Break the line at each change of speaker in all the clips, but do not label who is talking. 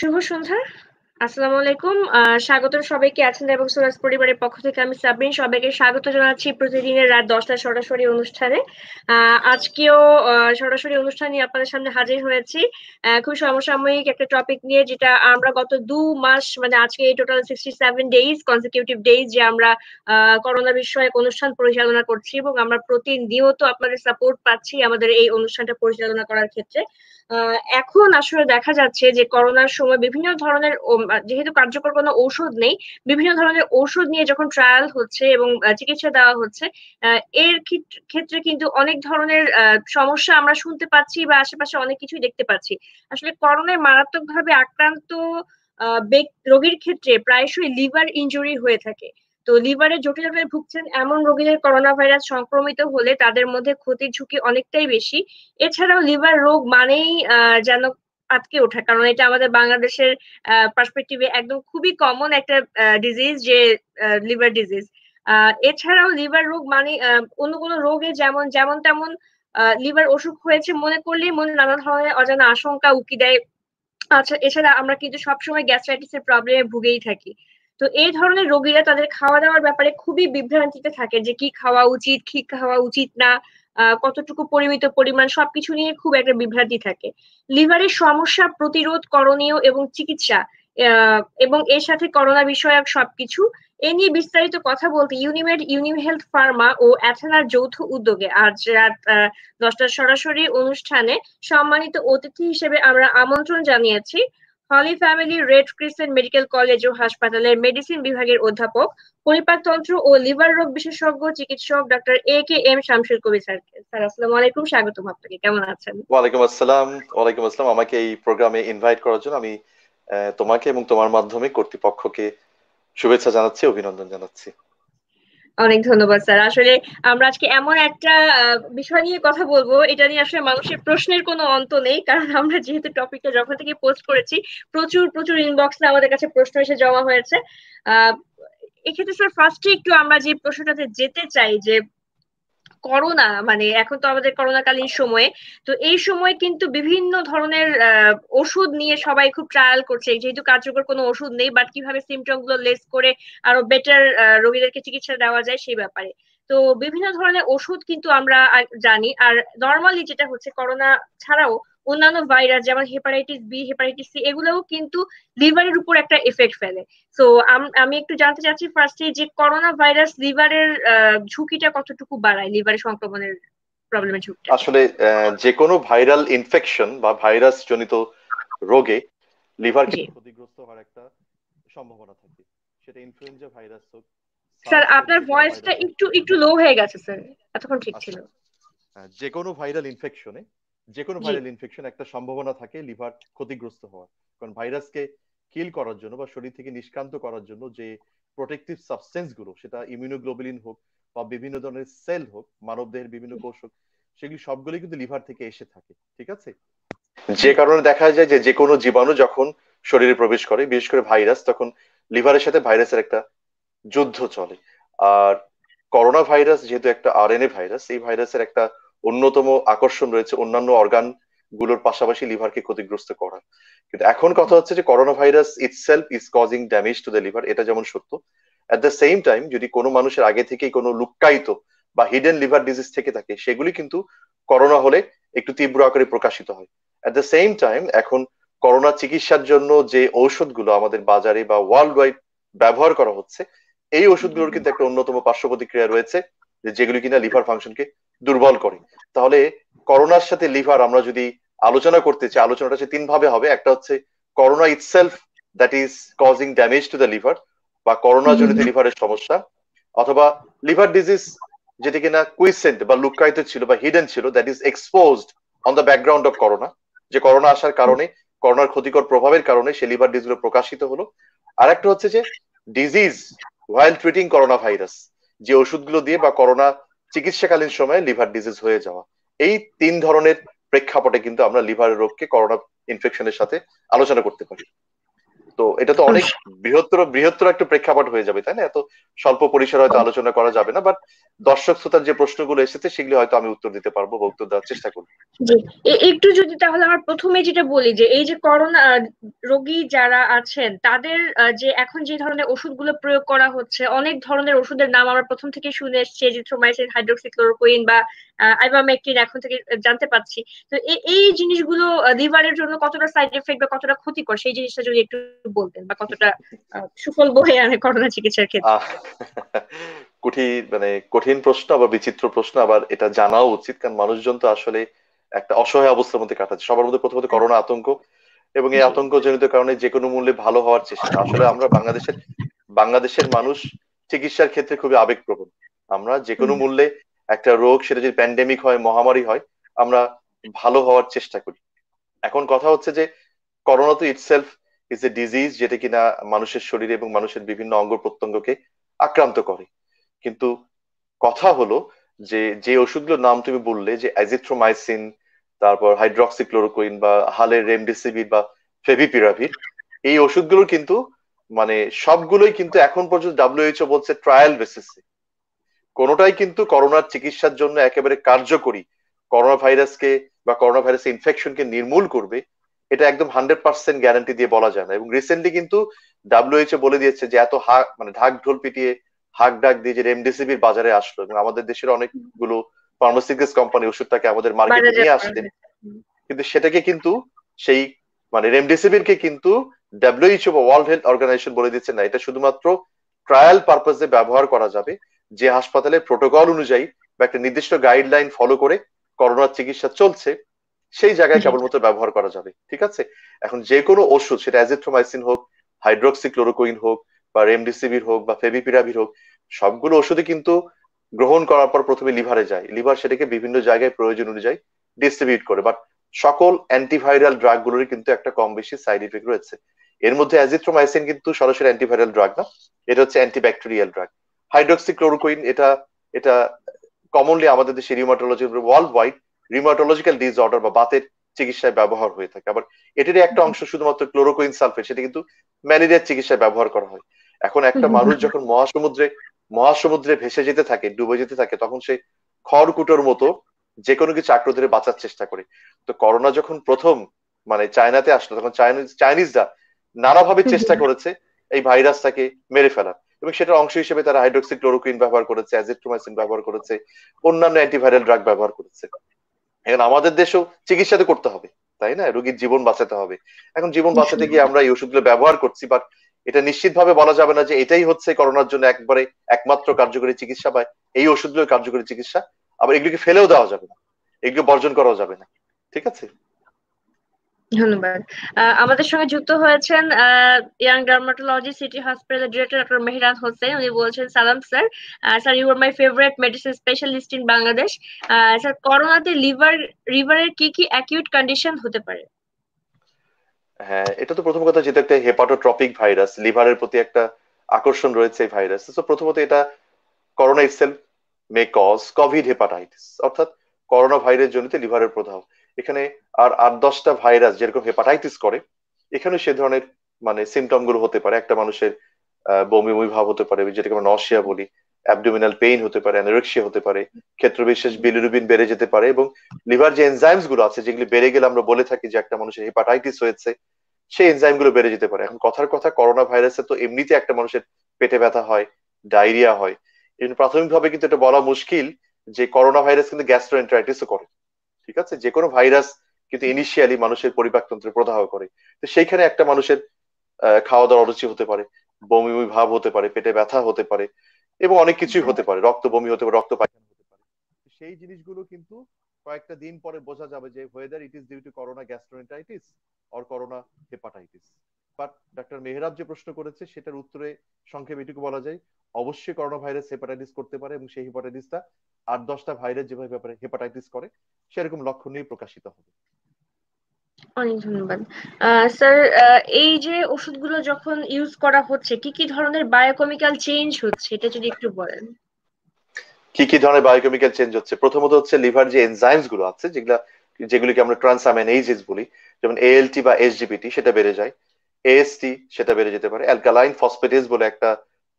শুভ সন্ধ্যা আসসালামু আলাইকুম স্বাগতম সবাইকে আছেন এবং সোলাস পরিবারের পক্ষ থেকে আমি সাবরিন সবাইকে স্বাগত জানাচ্ছি প্রতিদিনের রাত দশটা সরাসরি অনুষ্ঠানে আজকেও সরাসরি অনুষ্ঠানে আপনাদের সামনে হাজির হয়েছি খুব সমসাময়িক একটা টপিক নিয়ে যেটা আমরা গত দু মাস মানে আজকে এই total sixty seven days consecutive days যে আমরা করোনা বিষয়ক অনুষ্ঠান পরিচালনা করছি এবং আমরা প্রতিনিয়ত আপনাদের সাপোর্ট পাচ্ছি আমাদের এই অনুষ্ঠানটা পরিচালনা করার ক্ষেত্রে এখন আসলে দেখা যাচ্ছে যে করোনার সময় বিভিন্ন ধরনের যেহেতু কার্যকর কোনো ঔষধ নেই বিভিন্ন ধরনের ঔষধ নিয়ে যখন ট্রায়াল হচ্ছে এবং চিকিৎসা দেওয়া হচ্ছে এর ক্ষেত্রে কিন্তু অনেক ধরনের সমস্যা আমরা শুনতে পাচ্ছি বা আশেপাশে অনেক কিছুই দেখতে পাচ্ছি আসলে করোনায় মারাত্মকভাবে আক্রান্ত রোগীর ক্ষেত্রে প্রায়শই লিভার ইঞ্জুরি হয়ে থাকে তো লিভারে জটিল ভুগছেন এমন রোগীদের করোনা ভাইরাস সংক্রমিত হলে তাদের মধ্যে ক্ষতির ঝুঁকি অনেকটাই বেশি এছাড়াও লিভার রোগ মানেই যেন আটকে ওঠা কারণ এটা আমাদের বাংলাদেশের পার্সপেক্টিভে একদম খুবই কমন একটা ডিজিজ যে লিভার ডিজিজ এছাড়াও লিভার রোগ মানে অন্য কোনো রোগে যেমন যেমন তেমন লিভার অসুখ হয়েছে মনে করলেই মনে নানা ধরনের অজানা আশঙ্কা উকি দেয় আচ্ছা এছাড়া আমরা কিন্তু সবসময় গ্যাস্ট্রাইটিসের প্রবলেমে ভুগেই থাকি তো এই ধরনের রোগীরা তাদের খাওয়া দাওয়ার ব্যাপারে খুবই বিভ্রান্তিতে থাকে যে কি খাওয়া উচিত কি খাওয়া উচিত না কতটুকু পরিমিত পরিমাণ সবকিছু নিয়ে খুব একটা বিভ্রান্তি থাকে লিভারের সমস্যা প্রতিরোধ করণীয় এবং চিকিৎসা এবং এর সাথে করোনা বিষয়ক সবকিছু এ নিয়ে বিস্তারিত কথা বলতে ইউনিমেড ইউনিম হেলথ ফার্মা ও অ্যাথেনার যৌথ উদ্যোগে আজ রাত দশটার সরাসরি অনুষ্ঠানে সম্মানিত অতিথি হিসেবে আমরা আমন্ত্রণ জানিয়েছি Holy Family Red Crescent medical college ও হাসপাতালের মেডিসিন বিভাগের অধ্যাপক পরিপাকতন্ত্র ও লিভার রোগ বিশেষজ্ঞ চিকিৎসক doctor A K M Shamsul Kabir sir sir আসসালামু আলাইকুম স্বাগতম আপনাকে কেমন আছেন
ওয়ালাইকুম আসসালাম ওয়ালাইকুম আসসালাম আমাকে এই প্রোগ্রামে ইনভাইট করার জন্য আমি তোমাকে এবং তোমার মাধ্যমে কর্তৃপক্ষকে শুভেচ্ছা জানাচ্ছি অভিনন্দন জানাচ্ছি
অনেক ধন্যবাদ স্যার আসলে আমরা আজকে এমন একটা বিষয় নিয়ে কথা বলবো এটা নিয়ে আসলে মানুষের প্রশ্নের কোনো অন্ত নেই কারণ আমরা যেহেতু টপিকটা যখন থেকে পোস্ট করেছি প্রচুর প্রচুর ইনবক্সে আমাদের কাছে প্রশ্ন এসে জমা হয়েছে আহ এক্ষেত্রে স্যার ফার্স্টে একটু আমরা যে প্রশ্নটাতে যেতে চাই যে করোনা মানে এখন তো আমাদের করোনাকালীন সময়ে তো এই সময় কিন্তু বিভিন্ন ধরনের ওষুধ নিয়ে সবাই খুব ট্রায়াল করছে যেহেতু কার্যকর কোনো ওষুধ নেই বাট কিভাবে সিমটম গুলো লেস করে আরো বেটার রোগীদেরকে চিকিৎসা দেওয়া যায় সেই ব্যাপারে তো বিভিন্ন ধরনের ওষুধ কিন্তু আমরা জানি আর নর্মালি যেটা হচ্ছে করোনা ছাড়াও অন্যান্য ভাইরাস যেমন হেপাটাইটিস বি হেপাটাইটিস সি এগুলোও কিন্তু লিভারের উপর একটা এফেক্ট ফেলে সো আমি একটু জানতে চাচ্ছি ফার্স্টে যে করোনা ভাইরাস লিভারের ঝুঁকিটা কতটুকু বাড়ায় লিভারের সংক্রমণের
প্রবলেমের ঝুঁকি আসলে যে কোনো ভাইরাল ইনফেকশন বা ভাইরাস জনিত রোগে লিভার ক্ষতিগ্রস্ত হওয়ার একটা সম্ভাবনা থাকে সেটা ইনফ্লুয়েঞ্জা ভাইরাস হোক স্যার আপনার
ভয়েসটা একটু একটু লো হয়ে গেছে স্যার এতক্ষণ ঠিক আচ্ছা। ছিল
হ্যাঁ, যে কোনো ভাইরাল ইনফেকশনে যে কোনো ভাইরাল ইনফেকশন একটা সম্ভাবনা থাকে লিভার ক্ষতিগ্রস্ত হওয়ার কারণ ভাইরাসকে কিল করার জন্য বা শরীর থেকে নিষ্কান্ত করার জন্য যে প্রোটেক্টিভ সাবস্টেন্স গুলো সেটা ইমিউনোগ্লোবুলিন হোক বা বিভিন্ন ধরনের সেল হোক মানব দেহের বিভিন্ন কোষ হোক সেগুলি সবগুলি কিন্তু লিভার থেকে এসে থাকে ঠিক আছে যে কারণে দেখা যায় যে যে কোনো জীবাণু যখন শরীরে প্রবেশ করে বিশেষ করে ভাইরাস তখন লিভারের সাথে ভাইরাসের একটা যুদ্ধ চলে আর করোনা ভাইরাস যেহেতু একটা আরএনএ ভাইরাস এই ভাইরাসের একটা অন্যতম আকর্ষণ রয়েছে অন্যান্য অর্গান গুলোর পাশাপাশি লিভারকে ক্ষতিগ্রস্ত করা কিন্তু এখন কথা হচ্ছে যে corona virus itself is causing damage to the liver এটা যেমন সত্য অ্যাট দ্য সেম টাইম যদি কোনো মানুষের আগে থেকেই কোনো লুক্কায়িত বা হিডেন লিভার ডিজিজ থেকে থাকে সেগুলি কিন্তু করোনা হলে একটু তীব্র আকারে প্রকাশিত হয় অ্যাট দ্য সেম টাইম এখন করোনা চিকিৎসার জন্য যে ঔষধগুলো আমাদের বাজারে বা ওয়ার্ল্ড ওয়াইড ব্যবহার করা হচ্ছে এই ওষুধগুলোর কিন্তু একটা অন্যতম পার্শ্ব প্রতিক্রিয়া রয়েছে যেগুলি কিনা লিভার ফাংশনকে দুর্বল করে তাহলে করোনার সাথে লিভার আমরা যদি আলোচনা করতে চাই আলোচনাটা হচ্ছে তিন ভাবে হবে একটা হচ্ছে corona itself that is causing damage to the liver বা করোনা জনিত লিভারের সমস্যা অথবা লিভার ডিজিজ যেটি কিনা কুইসেন্ট বা লুকায়িত ছিল বা হিডেন ছিল that is exposed on the background of corona যে করোনা আসার কারণে করোনার ক্ষতিকর প্রভাবের কারণে সে লিভার ডিজিজ প্রকাশিত হলো আর একটা হচ্ছে যে disease while treating corona virus যে ওষুধগুলো দিয়ে বা করোনা চিকিৎসাকালীন সময়ে লিভার ডিজিজ হয়ে যাওয়া এই তিন ধরনের প্রেক্ষাপটে কিন্তু আমরা লিভারের রোগকে করোনা ইনফেকশনের সাথে আলোচনা করতে পারি তো এটা তো অনেক বৃহত্তর বৃহত্তর একটা প্রেক্ষাপট হয়ে যাবে তাই না এত স্বল্প পরিসরে হয়তো আলোচনা করা যাবে না বাট দর্শক শ্রোতার যে প্রশ্নগুলো এসেছে সেগুলি হয়তো আমি উত্তর দিতে পারবো বা উত্তর দেওয়ার চেষ্টা করবো
একটু যদি তাহলে আমার প্রথমে যেটা বলি যে এই যে করোনা রোগী যারা আছেন তাদের যে এখন যে ধরনের ওষুধগুলো প্রয়োগ করা হচ্ছে অনেক ধরনের ওষুধের নাম আমরা প্রথম থেকে শুনে এসছি এজিথ্রোমাইসিন হাইড্রোক্সিক্লোরোকুইন বা আইভামেক্টিন এখন থেকে জানতে পারছি তো এই জিনিসগুলো লিভারের জন্য কতটা সাইড এফেক্ট বা কতটা ক্ষতিকর সেই জিনিসটা যদি একটু একটু বলতেন বা কতটা সুফল বহে আনে করোনা চিকিৎসার ক্ষেত্রে
কঠিন মানে কঠিন প্রশ্ন আবার বিচিত্র প্রশ্ন আবার এটা জানাও উচিত কারণ মানুষজন তো আসলে একটা অসহায় অবস্থার মধ্যে কাটাচ্ছে সবার মধ্যে প্রথমত করোনা আতঙ্ক এবং এই আতঙ্ক জনিত কারণে যে কোনো মূল্যে ভালো হওয়ার চেষ্টা আসলে আমরা বাংলাদেশের বাংলাদেশের মানুষ চিকিৎসার ক্ষেত্রে খুবই আবেগপ্রবণ আমরা যে কোনো মূল্যে একটা রোগ সেটা যদি প্যান্ডেমিক হয় মহামারী হয় আমরা ভালো হওয়ার চেষ্টা করি এখন কথা হচ্ছে যে করোনা তো ইটসেলফ ইজ এ ডিজিজ যেটা কিনা মানুষের শরীরে এবং মানুষের বিভিন্ন অঙ্গ প্রত্যঙ্গকে আক্রান্ত করে কিন্তু কথা হলো যে যে ওষুধগুলোর নাম তুমি বললে যে অ্যাজিথ্রোমাইসিন তারপর হাইড্রক্সিক্লোরোকুইন বা হালের রেমডেসিভির বা ফেভিপিরাভির এই ওষুধগুলোর কিন্তু মানে সবগুলোই কিন্তু এখন পর্যন্ত ডাব্লিউএইচও বলছে ট্রায়াল বেসিসে কোনোটাই কিন্তু করোনার চিকিৎসার জন্য একেবারে কার্যকরী করোনা ভাইরাসকে বা করোনা ভাইরাস ইনফেকশনকে নির্মূল করবে এটা একদম হান্ড্রেড পার্সেন্ট গ্যারান্টি দিয়ে বলা যায় না এবং রিসেন্টলি কিন্তু ডাব্লিউএইচও বলে দিয়েছে যে এত হাক মানে ঢাক ঢোল পিটিয়ে হাক ডাক দিয়ে যে রেমডেসিভির বাজারে আসলো এবং আমাদের দেশের অনেকগুলো ফার্মাসিউটিক্যালস কোম্পানি ওষুধটাকে আমাদের মার্কেটে নিয়ে আসছে কিন্তু সেটাকে কিন্তু সেই মানে রেমডেসিভির কে কিন্তু ডাব্লিউএইচও বা ওয়ার্ল্ড হেলথ অর্গানাইজেশন বলে দিচ্ছে না এটা শুধুমাত্র ট্রায়াল পারপাসে ব্যবহার করা যাবে যে হাসপাতালে প্রোটোকল অনুযায়ী বা একটা নির্দিষ্ট গাইডলাইন ফলো করে করোনার চিকিৎসা চলছে সেই জায়গায় কেবলমাত্র ব্যবহার করা যাবে ঠিক আছে এখন যে কোনো ওষুধ সেটা অ্যাজিথ্রোমাইসিন হোক হাইড্রোক্সিক্লোরোকুইন হোক বা রেমডিসিভির হোক বা ফেবিপিরাভির হোক সবগুলো ওষুধই কিন্তু গ্রহণ করার পর প্রথমে লিভারে যায় লিভার সেটাকে বিভিন্ন জায়গায় প্রয়োজন অনুযায়ী ডিস্ট্রিবিউট করে বাট সকল অ্যান্টিভাইরাল ড্রাগ গুলোরই কিন্তু একটা কম বেশি সাইড ইফেক্ট রয়েছে এর মধ্যে অ্যাজিথ্রোমাইসিন কিন্তু সরাসরি অ্যান্টিভাইরাল ড্রাগ না এটা হচ্ছে অ্যান্টিব্যাকটেরিয়াল ড্রাগ হাইড্রোক্সিক্লোরোকুইন এটা এটা কমনলি আমাদের দেশে rheumatology world wide rheumatological disorder বা বাতের চিকিৎসায় ব্যবহার হয়ে থাকে আবার এটির একটা অংশ শুধুমাত্র ক্লোরোকুইন সালফেট সেটা কিন্তু ম্যালেরিয়ার চিকিৎসায় ব্যবহার করা হয় এখন একটা মানুষ যখন মহাসমুদ্রে মহাসমুদ্রে ভেসে যেতে থাকে ডুবে যেতে থাকে তখন সে খড়কুটোর মতো যে কোনো কিছু আক্রো ধরে বাঁচার চেষ্টা করে তো করোনা যখন প্রথম মানে চায়নাতে আসলো তখন চাইনিজ চাইনিজরা নানাভাবে চেষ্টা করেছে এই ভাইরাসটাকে মেরে ফেলার এবং সেটার অংশ হিসেবে তারা হাইড্রোক্সিক্লোরোকুইন ব্যবহার করেছে অ্যাজিথ্রোমাইসিন ব্যবহার করেছে অন্যান্য অ্যান্টিভাইরাল ড্রাগ ব্যবহার করেছে এখন আমাদের দেশেও চিকিৎসা তো করতে হবে তাই না রোগীর জীবন বাঁচাতে হবে এখন জীবন বাঁচাতে গিয়ে আমরা এই ওষুধগুলো ব্যবহার করছি বাট এটা নিশ্চিতভাবে বলা যাবে না যে এটাই হচ্ছে করোনার জন্য একবারে একমাত্র কার্যকরী চিকিৎসা বা এই ওষুধগুলো কার্যকরী চিকিৎসা আবার এগুলিকে ফেলেও দেওয়া যাবে না এগুলো বর্জন করাও যাবে না ঠিক আছে
ধন্যবাদ আমাদের সঙ্গে যুক্ত হয়েছেন young dermatology city hospital director doctor Mehrat Hossain উনি বলছেন সালাম sir sir you are my favourite medicine specialist in Bangladesh sir করোনাতে লিভার লিভারের কি কি অ্যাকিউট কন্ডিশন হতে
পারে হ্যাঁ এটা তো প্রথম কথা যেটা একটা হেপাটোট্রপিক ভাইরাস লিভারের প্রতি একটা আকর্ষণ রয়েছে এই ভাইরাস তো প্রথমত এটা corona itself may cause covid hepatitis অর্থাৎ করোনা ভাইরাস জনিত লিভারের প্রদাহ এখানে আর আট দশটা ভাইরাস যেরকম হেপাটাইটিস করে এখানে সে ধরনের মানে সিমটম গুলো হতে পারে একটা মানুষের বমি বমি ভাব হতে পারে যেটাকে আমরা নসিয়া বলি অ্যাবডোমিনাল পেইন হতে পারে অ্যানোরেক্সিয়া হতে পারে ক্ষেত্রবিশেষ বিলিরুবিন বেড়ে যেতে পারে এবং লিভার যে এনজাইমস গুলো আছে যেগুলি বেড়ে গেলে আমরা বলে থাকি যে একটা মানুষের হেপাটাইটিস হয়েছে সেই এনজাইম গুলো বেড়ে যেতে পারে এখন কথার কথা করোনা ভাইরাসে তো এমনিতে একটা মানুষের পেটে ব্যথা হয় ডায়রিয়া হয় প্রাথমিকভাবে কিন্তু এটা বলা মুশকিল যে করোনা ভাইরাস কিন্তু গ্যাস্ট্রোএন্টারাইটিসও করে ঠিক আছে যে কোনো ভাইরাস কিন্তু ইনিশিয়ালি মানুষের পরিপাকতন্ত্রে প্রদাহ করে তো সেইখানে একটা মানুষের খাওয়া দাওয়া অরুচি হতে পারে বমি বমি ভাব হতে পারে পেটে ব্যথা হতে পারে এবং অনেক কিছুই হতে পারে রক্ত বমি হতে পারে রক্ত পায়খানা হতে পারে সেই জিনিসগুলো কিন্তু কয়েকটা দিন পরে বোঝা যাবে যে whether it is due to corona gastroenteritis or corona hepatitis but doctor Mehrab যে প্রশ্ন করেছে সেটার উত্তরে সংক্ষেপে এটুকু বলা যায় অবশ্যই করোনা ভাইরাস হেপাটাইটিস করতে পারে এবং সেই হেপাটাইটিসটা আর দশটা ভাইরাস যেভাবে ব্যাপারে হেপাটাইটিস করে সেরকম লক্ষণ নিয়ে প্রকাশিত হবে
অনেক ধন্যবাদ স্যার এই যে ওষুধগুলো যখন ইউজ করা হচ্ছে কি কি ধরনের বায়োকেমিক্যাল চেঞ্জ হচ্ছে এটা যদি একটু বলেন
কি কি ধরনের বায়োকেমিক্যাল চেঞ্জ হচ্ছে প্রথমত হচ্ছে লিভার যে এনজাইমস গুলো আছে যেগুলা যেগুলিকে আমরা ট্রান্সামিনেজেস বলি যেমন এএলটি বা এসজিপিটি সেটা বেড়ে যায় এএসটি সেটা বেড়ে যেতে পারে অ্যালকালাইন ফসফেটেজ বলে একটা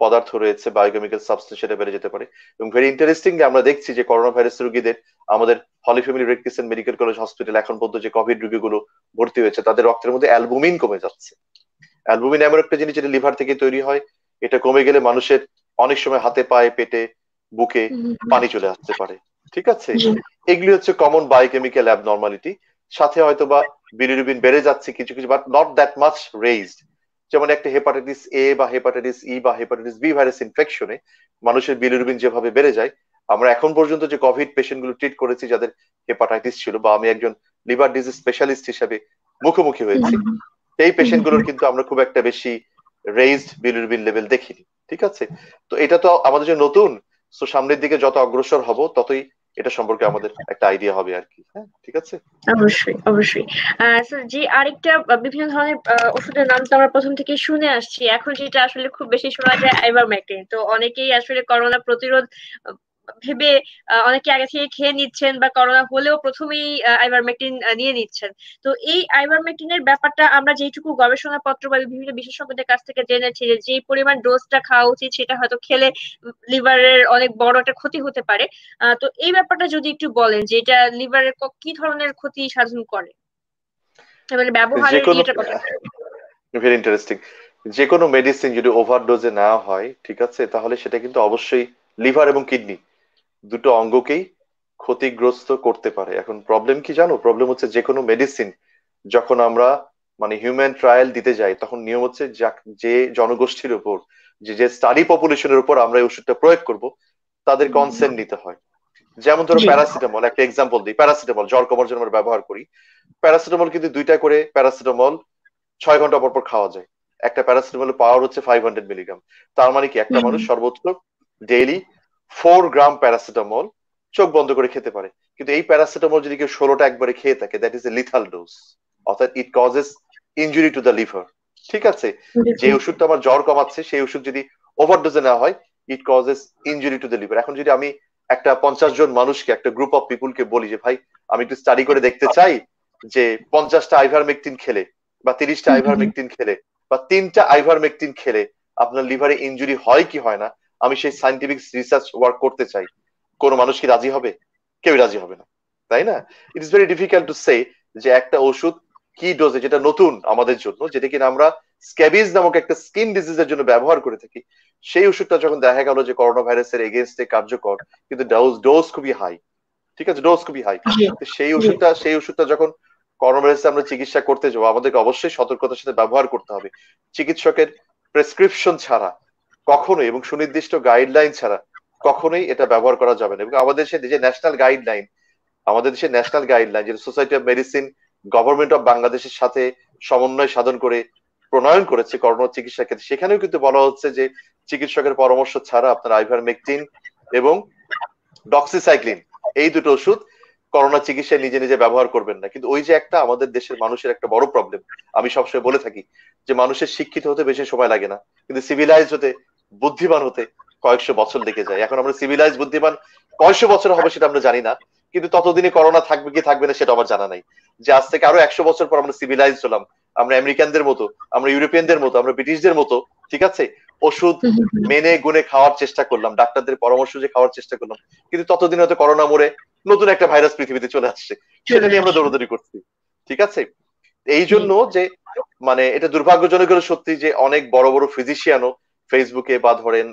পদার্থ রয়েছে বায়োকেমিক্যাল সাবস্টেন্স সেটা বেড়ে যেতে পারে এবং ভেরি ইন্টারেস্টিং আমরা দেখছি যে করোনা ভাইরাস রোগীদের আমাদের Holy Family Red Crescent medical College Hospital এখন পর্যন্ত যে কোভিড রোগীগুলো ভর্তি হয়েছে তাদের রক্তের মধ্যে অ্যালবুমিন কমে যাচ্ছে অ্যালবুমিন এমন একটা জিনিস যেটা লিভার থেকে তৈরি হয় এটা কমে গেলে মানুষের অনেক সময় হাতে পায়ে পেটে বুকে পানি চলে আসতে পারে ঠিক আছে এগুলি হচ্ছে কমন বায়োকেমিক্যাল অ্যাবনর্মালিটি সাথে হয়তো বা বিলিরুবিন বেড়ে যাচ্ছে কিছু কিছু but not that much raised যেমন একটা হেপাটাইটিস e এ বা হেপাটাইটিস ই বা হেপাটাইটিস বি ভাইরাস ইনফেকশনে মানুষের বিলিরুবিন যেভাবে বেড়ে যায় আমরা এখন পর্যন্ত যে কোভিড পেশেন্টগুলো ট্রিট করেছি যাদের হেপাটাইটিস ছিল বা আমি একজন লিভার ডিজিজ স্পেশালিস্ট হিসেবে মুখোমুখি হয়েছি সেই পেশেন্টগুলোর কিন্তু আমরা খুব একটা বেশি রেইজড বিলিরুবিন লেভেল দেখিনি ঠিক আছে তো এটা তো আমাদের জন্য নতুন তো সামনের দিকে যত অগ্রসর হব ততই এটা সম্পর্কে আমাদের একটা আইডিয়া হবে আর কি হ্যাঁ ঠিক আছে অবশ্যই অবশ্যই
স্যার যে আরেকটা বিভিন্ন ধরনের ওষুধের নাম তো আমরা প্রথম থেকে শুনে আসছি এখন যেটা আসলে খুব বেশি শোনা যায় আইভারমেকটিন তো অনেকেই আসলে করোনা প্রতিরোধ ভেবে অনেকে আগে থেকে খেয়ে নিচ্ছেন বা করোনা হলেও প্রথমেই আইভারমেকটিন নিয়ে নিচ্ছেন তো এই আইভারমেকটিনের ব্যাপারটা আমরা যেটুকু গবেষণা পত্র বা বিভিন্ন বিশেষজ্ঞদের কাছ থেকে জেনেছি যে যেই পরিমাণ ডোজটা খাওয়া উচিত সেটা হয়তো খেলে লিভারের অনেক বড় একটা ক্ষতি হতে পারে তো এই ব্যাপারটা যদি একটু বলেন যে এটা লিভারের কি ধরনের ক্ষতি সাধন করে মানে ব্যবহারের
ভেরি ইন্টারেস্টিং যে কোনো মেডিসিন যদি ওভারডোজে না হয় ঠিক আছে তাহলে সেটা কিন্তু অবশ্যই লিভার এবং কিডনি দুটো অঙ্গকেই ক্ষতিগ্রস্ত করতে পারে এখন প্রবলেম কি জানো প্রবলেম হচ্ছে যে কোনো মেডিসিন যখন আমরা মানে হিউম্যান ট্রায়াল দিতে যাই তখন নিয়ম হচ্ছে যে জনগোষ্ঠীর উপর যে যে স্টাডি পপুলেশনের উপর আমরা এই ওষুধটা প্রয়োগ করব তাদের কনসেন্ট নিতে হয় যেমন ধরো প্যারাসিটামল একটা এক্সাম্পল দিই প্যারাসিটামল জ্বর কমার জন্য আমরা ব্যবহার করি প্যারাসিটামল কিন্তু দুইটা করে প্যারাসিটামল ছয় ঘন্টা পর পর খাওয়া যায় একটা প্যারাসিটামল পাওয়ার হচ্ছে ফাইভ হান্ড্রেড মিলিগ্রাম তার মানে কি একটা মানুষ সর্বোচ্চ ডেইলি ফোর গ্রাম প্যারাসিটামল চোখ বন্ধ করে খেতে পারে কিন্তু এই প্যারাসিটামল যদি কেউ ষোলোটা একবারে খেয়ে থাকে that is a lethal dose অর্থাৎ it causes injury to the liver ঠিক আছে যে ওষুধটা আমার জ্বর কমাচ্ছে সেই ওষুধ যদি ওভার ডোজে নেওয়া হয় it causes injury to the liver এখন যদি আমি একটা পঞ্চাশ জন মানুষকে একটা গ্রুপ অফ পিপুলকে বলি যে ভাই আমি একটু স্টাডি করে দেখতে চাই যে পঞ্চাশটা আইভার মেকটিন খেলে বা তিরিশটা আইভার মেকটিন খেলে বা তিনটা আইভার মেকটিন খেলে আপনার লিভারে ইঞ্জুরি হয় কি হয় না আমি সেই সাইন্টিফিক রিসার্চ ওয়ার্ক করতে চাই কোন মানুষ কি রাজি হবে কেউ রাজি হবে না তাই না it is very difficult to say যে একটা ওষুধ কি ডোজে যেটা নতুন আমাদের জন্য যেটা কিনা আমরা স্ক্যাবিজ নামক একটা স্কিন ডিজিজের জন্য ব্যবহার করে থাকি সেই ওষুধটা যখন দেখা গেল যে করোনা ভাইরাসের এগেনস্টে কার্যকর কিন্তু ডোজ ডোজ খুবই হাই ঠিক আছে ডোজ খুবই হাই সেই ওষুধটা সেই ওষুধটা যখন করোনা ভাইরাসে আমরা চিকিৎসা করতে যাবো আমাদেরকে অবশ্যই সতর্কতার সাথে ব্যবহার করতে হবে চিকিৎসকের প্রেসক্রিপশন ছাড়া কখনোই এবং সুনির্দিষ্ট গাইডলাইন ছাড়া কখনোই এটা ব্যবহার করা যাবে না এবং আমাদের দেশে যে ন্যাশনাল গাইডলাইন আমাদের দেশে ন্যাশনাল গাইডলাইন যেটা society of medicine government of বাংলাদেশের সাথে সমন্বয় সাধন করে প্রণয়ন করেছে করোনা চিকিৎসা ক্ষেত্রে সেখানেও কিন্তু বলা হচ্ছে যে চিকিৎসকের পরামর্শ ছাড়া আপনার আইভার মেকটিন এবং ডক্সিসাইক্লিন এই দুটো ওষুধ করোনা চিকিৎসায় নিজে নিজে ব্যবহার করবেন না কিন্তু ওই যে একটা আমাদের দেশের মানুষের একটা বড় প্রবলেম আমি সবসময় বলে থাকি যে মানুষের শিক্ষিত হতে বেশি সময় লাগে না কিন্তু সিভিলাইজ হতে বুদ্ধিমান হতে কয়েকশো বছর লেগে যায় এখন আমরা সিভিলাইজ বুদ্ধিমান কয়েকশো বছর হবে সেটা আমরা জানি না কিন্তু ততদিনে করোনা থাকবে কি থাকবে না সেটা আমার জানা নাই যে আজ থেকে আরো একশো বছর পর আমরা সিভিলাইজ হলাম আমরা আমেরিকানদের মতো আমরা ইউরোপিয়ানদের মতো আমরা ব্রিটিশদের মতো ঠিক আছে ওষুধ মেনে গুনে খাওয়ার চেষ্টা করলাম ডাক্তারদের পরামর্শ যে খাওয়ার চেষ্টা করলাম কিন্তু ততদিন হয়তো করোনা মরে নতুন একটা ভাইরাস পৃথিবীতে চলে আসছে সেটা নিয়ে আমরা দৌড়দৌড়ি করছি ঠিক আছে এই জন্য যে মানে এটা দুর্ভাগ্যজনক হলো সত্যি যে অনেক বড় বড় ফিজিশিয়ানও ফেসবুকে বা ধরেন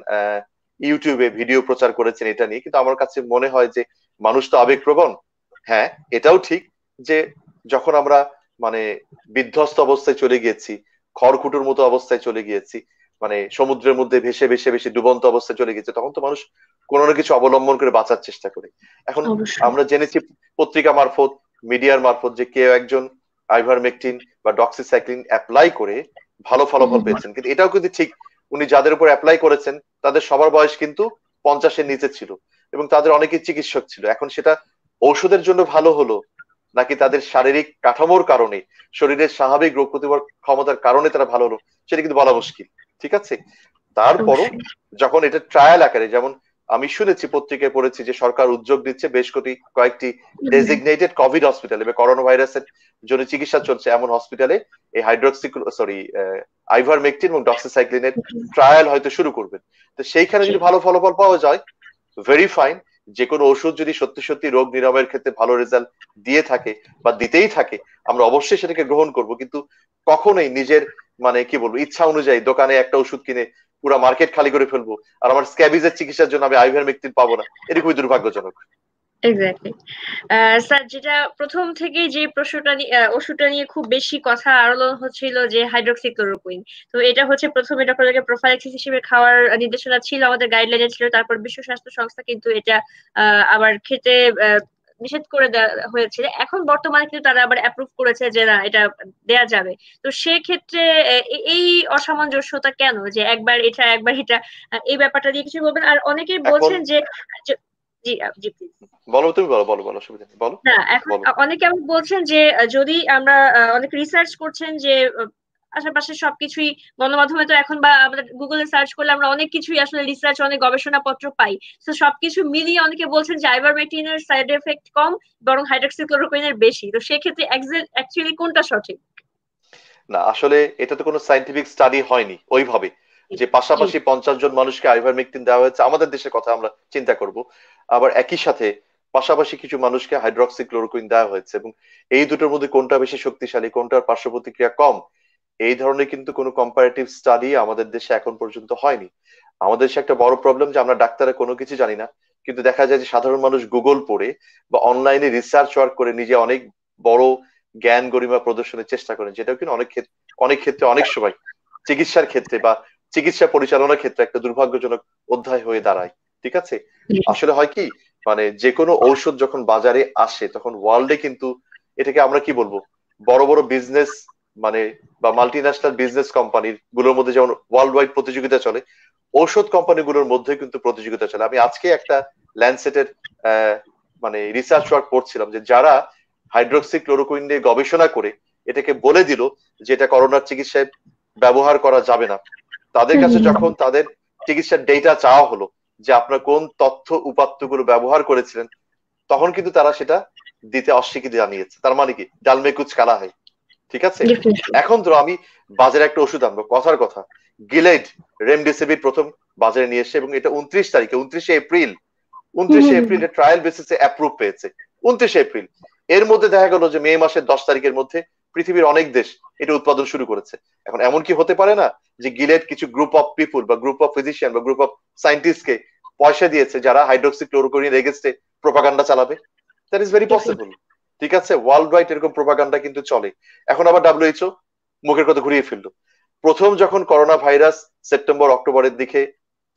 ইউটিউবে ভিডিও প্রচার করেছেন এটা নিয়ে কিন্তু আমার কাছে মনে হয় যে মানুষ তো আবেগপ্রবণ হ্যাঁ এটাও ঠিক যে যখন আমরা মানে বিধ্বস্ত অবস্থায় চলে গিয়েছি খড়কুটোর মতো অবস্থায় চলে গিয়েছি মানে সমুদ্রের মধ্যে ভেসে ভেসে ভেসে ডুবন্ত অবস্থায় চলে গেছে তখন তো মানুষ কোনো না কিছু অবলম্বন করে বাঁচার চেষ্টা করে এখন আমরা জেনেছি পত্রিকা মারফত মিডিয়ার মারফত যে কেউ একজন আইভার মেকটিন বা ডক্সিসাইক্লিন অ্যাপ্লাই করে ভালো ফলাফল পেয়েছেন কিন্তু এটাও কিন্তু ঠিক উনি যাদের উপর অ্যাপ্লাই করেছেন তাদের সবার বয়স কিন্তু পঞ্চাশের নিচে ছিল এবং তাদের অনেকেই চিকিৎসক ছিল এখন সেটা ঔষধের জন্য ভালো হলো নাকি তাদের শারীরিক কাঠামোর কারণে শরীরের স্বাভাবিক রোগ প্রতিবার ক্ষমতার কারণে তারা ভালো হলো সেটা কিন্তু বলা মুশকিল ঠিক আছে তারপরও যখন এটা ট্রায়াল আকারে যেমন আমি শুনেছি পত্রিকায় পড়েছি যে সরকার উদ্যোগ দিচ্ছে বেশ কটি কয়েকটি ডেজিগনেটেড কোভিড হসপিটাল এবং করোনা ভাইরাসের জন্য চিকিৎসা চলছে এমন হসপিটালে এই হাইড্রোক্সি সরি আইভারমেকটিন এবং ডক্সিসাইক্লিনের ট্রায়াল হয়তো শুরু করবেন তো সেইখানে যদি ভালো ফলাফল পাওয়া যায় ভেরি ফাইন যে কোনো ওষুধ যদি সত্যি সত্যি রোগ নিরাময়ের ক্ষেত্রে ভালো রেজাল্ট দিয়ে থাকে বা দিতেই থাকে আমরা অবশ্যই সেটাকে গ্রহণ করব কিন্তু কখনোই নিজের মানে কি বলবো ইচ্ছা অনুযায়ী দোকানে একটা ওষুধ কিনে পুরো মার্কেট খালি করে ফেলবো আর আমার স্ক্যাবিজের চিকিৎসার জন্য আমি আইভারমেকটিন পাবো না এটা খুবই দুর্ভাগ্যজনক
এক্স্যাক্টলি স্যার যেটা প্রথম থেকে যে প্রশ্নটা ওষুধটা নিয়ে খুব বেশি কথা আলোচনা হচ্ছিল যে হাইড্রোক্সিক্লোরোকুইন তো এটা হচ্ছে প্রথমে ডক্টরকে প্রোফাইল হিসেবে খাওয়ার নির্দেশনা ছিল আমাদের গাইডলাইনে ছিল তারপর বিশ্ব স্বাস্থ্য সংস্থা কিন্তু এটা আবার খেতে নিষেধ করে দেওয়া হয়েছে এখন বর্তমানে কিন্তু তারা আবার অ্যাপ্রুভ করেছে যে না এটা দেয়া যাবে তো সেক্ষেত্রে এই অসামঞ্জস্যতা কেন যে একবার এটা একবার এটা এই ব্যাপারটা দিয়ে কিছু বলবেন আর অনেকেই বলছেন যে
বলো তুমি না এখন
অনেকে বলছেন যে যদি আমরা অনেক রিসার্চ করছেন যে আশেপাশে সবকিছুই গণমাধ্যমে তো এখন বা আমাদের গুগলে সার্চ করলে আমরা অনেক কিছুই আসলে রিসার্চ অনেক গবেষণা পত্র পাই তো সবকিছু মিলিয়ে অনেকে বলছেন যে আইভারমেটিনের সাইড এফেক্ট কম বরং হাইড্রক্সিক্লোরোকুইনের বেশি তো সেক্ষেত্রে অ্যাকচুয়ালি কোনটা
সঠিক না আসলে এটা তো কোনো সাইন্টিফিক স্টাডি হয়নি ওইভাবে যে পাশাপাশি পঞ্চাশ জন মানুষকে আইভারমেকটিন দেওয়া হয়েছে আমাদের দেশের কথা আমরা চিন্তা করব আবার একই সাথে পাশাপাশি কিছু মানুষকে হাইড্রক্সিক্লোরোকুইন দেওয়া হয়েছে এবং এই দুটোর মধ্যে কোনটা বেশি শক্তিশালী কোনটার পার্শ্ব প্রতিক্রিয়া কম এই ধরনের কিন্তু কোনো কম্পারেটিভ স্টাডি আমাদের দেশে এখন পর্যন্ত হয়নি আমাদের দেশে একটা বড় প্রবলেম যে আমরা ডাক্তাররা কোনো কিছু জানি না কিন্তু দেখা যায় যে সাধারণ মানুষ গুগল পড়ে বা অনলাইনে রিসার্চ ওয়ার্ক করে নিজে অনেক বড় জ্ঞান গরিমা প্রদর্শনের চেষ্টা করেন যেটাও কিন্তু অনেক ক্ষেত্রে অনেক ক্ষেত্রে অনেক সময় চিকিৎসার ক্ষেত্রে বা চিকিৎসা পরিচালনার ক্ষেত্রে একটা দুর্ভাগ্যজনক অধ্যায় হয়ে দাঁড়ায় ঠিক আছে আসলে হয় কি মানে যে কোনো ঔষধ যখন বাজারে আসে তখন ওয়ার্ল্ডে কিন্তু এটাকে আমরা কি বলবো বড় বড় বিজনেস মানে বা মাল্টি ন্যাশনাল বিজনেস কোম্পানি গুলোর মধ্যে যেমন ওয়ার্ল্ড ওয়াইড প্রতিযোগিতা চলে ঔষধ কোম্পানিগুলোর মধ্যে কিন্তু প্রতিযোগিতা চলে আমি আজকে একটা ল্যান্ডসেটের মানে রিসার্চ ওয়ার্ক পড়ছিলাম যে যারা হাইড্রোক্সি ক্লোরোকুইন নিয়ে গবেষণা করে এটাকে বলে দিল যে এটা করোনার চিকিৎসায় ব্যবহার করা যাবে না তাদের কাছে যখন তাদের চিকিৎসার ডেটা চাওয়া হলো যে আপনার কোন তথ্য উপাত্তগুলো ব্যবহার করেছিলেন তখন কিন্তু তারা সেটা দিতে অস্বীকৃতি জানিয়েছে তার মানে কি ডালমে কুচ কালা হয় ঠিক আছে এখন ধরো আমি বাজারে একটা ওষুধ আনবো কথার কথা গিলেড রেমডেসিভির প্রথম বাজারে নিয়ে এসে এবং এটা উনত্রিশ তারিখে উনত্রিশে এপ্রিল উনত্রিশে এপ্রিল ট্রায়াল বেসিসে অ্যাপ্রুভ পেয়েছে উনত্রিশে এপ্রিল এর মধ্যে দেখা গেল যে মে মাসের দশ তারিখের মধ্যে পৃথিবীর অনেক দেশ এটা উৎপাদন শুরু করেছে এখন এমন কি হতে পারে না যে গিলেট কিছু গ্রুপ অফ পিপুল বা গ্রুপ অফ ফিজিশিয়ান বা গ্রুপ অফ কে পয়সা দিয়েছে যারা হাইড্রোক্সি এগেস্টে প্রোপাগান্ডা চালাবে দ্যাট ইজ ভেরি পসিবল ঠিক আছে ওয়ার্ল্ড ওয়াইড এরকম প্রোপাগান্ডা কিন্তু চলে এখন আবার ডাব্লিউএইচও মুখের কথা ঘুরিয়ে ফেললো প্রথম যখন করোনা ভাইরাস সেপ্টেম্বর অক্টোবরের দিকে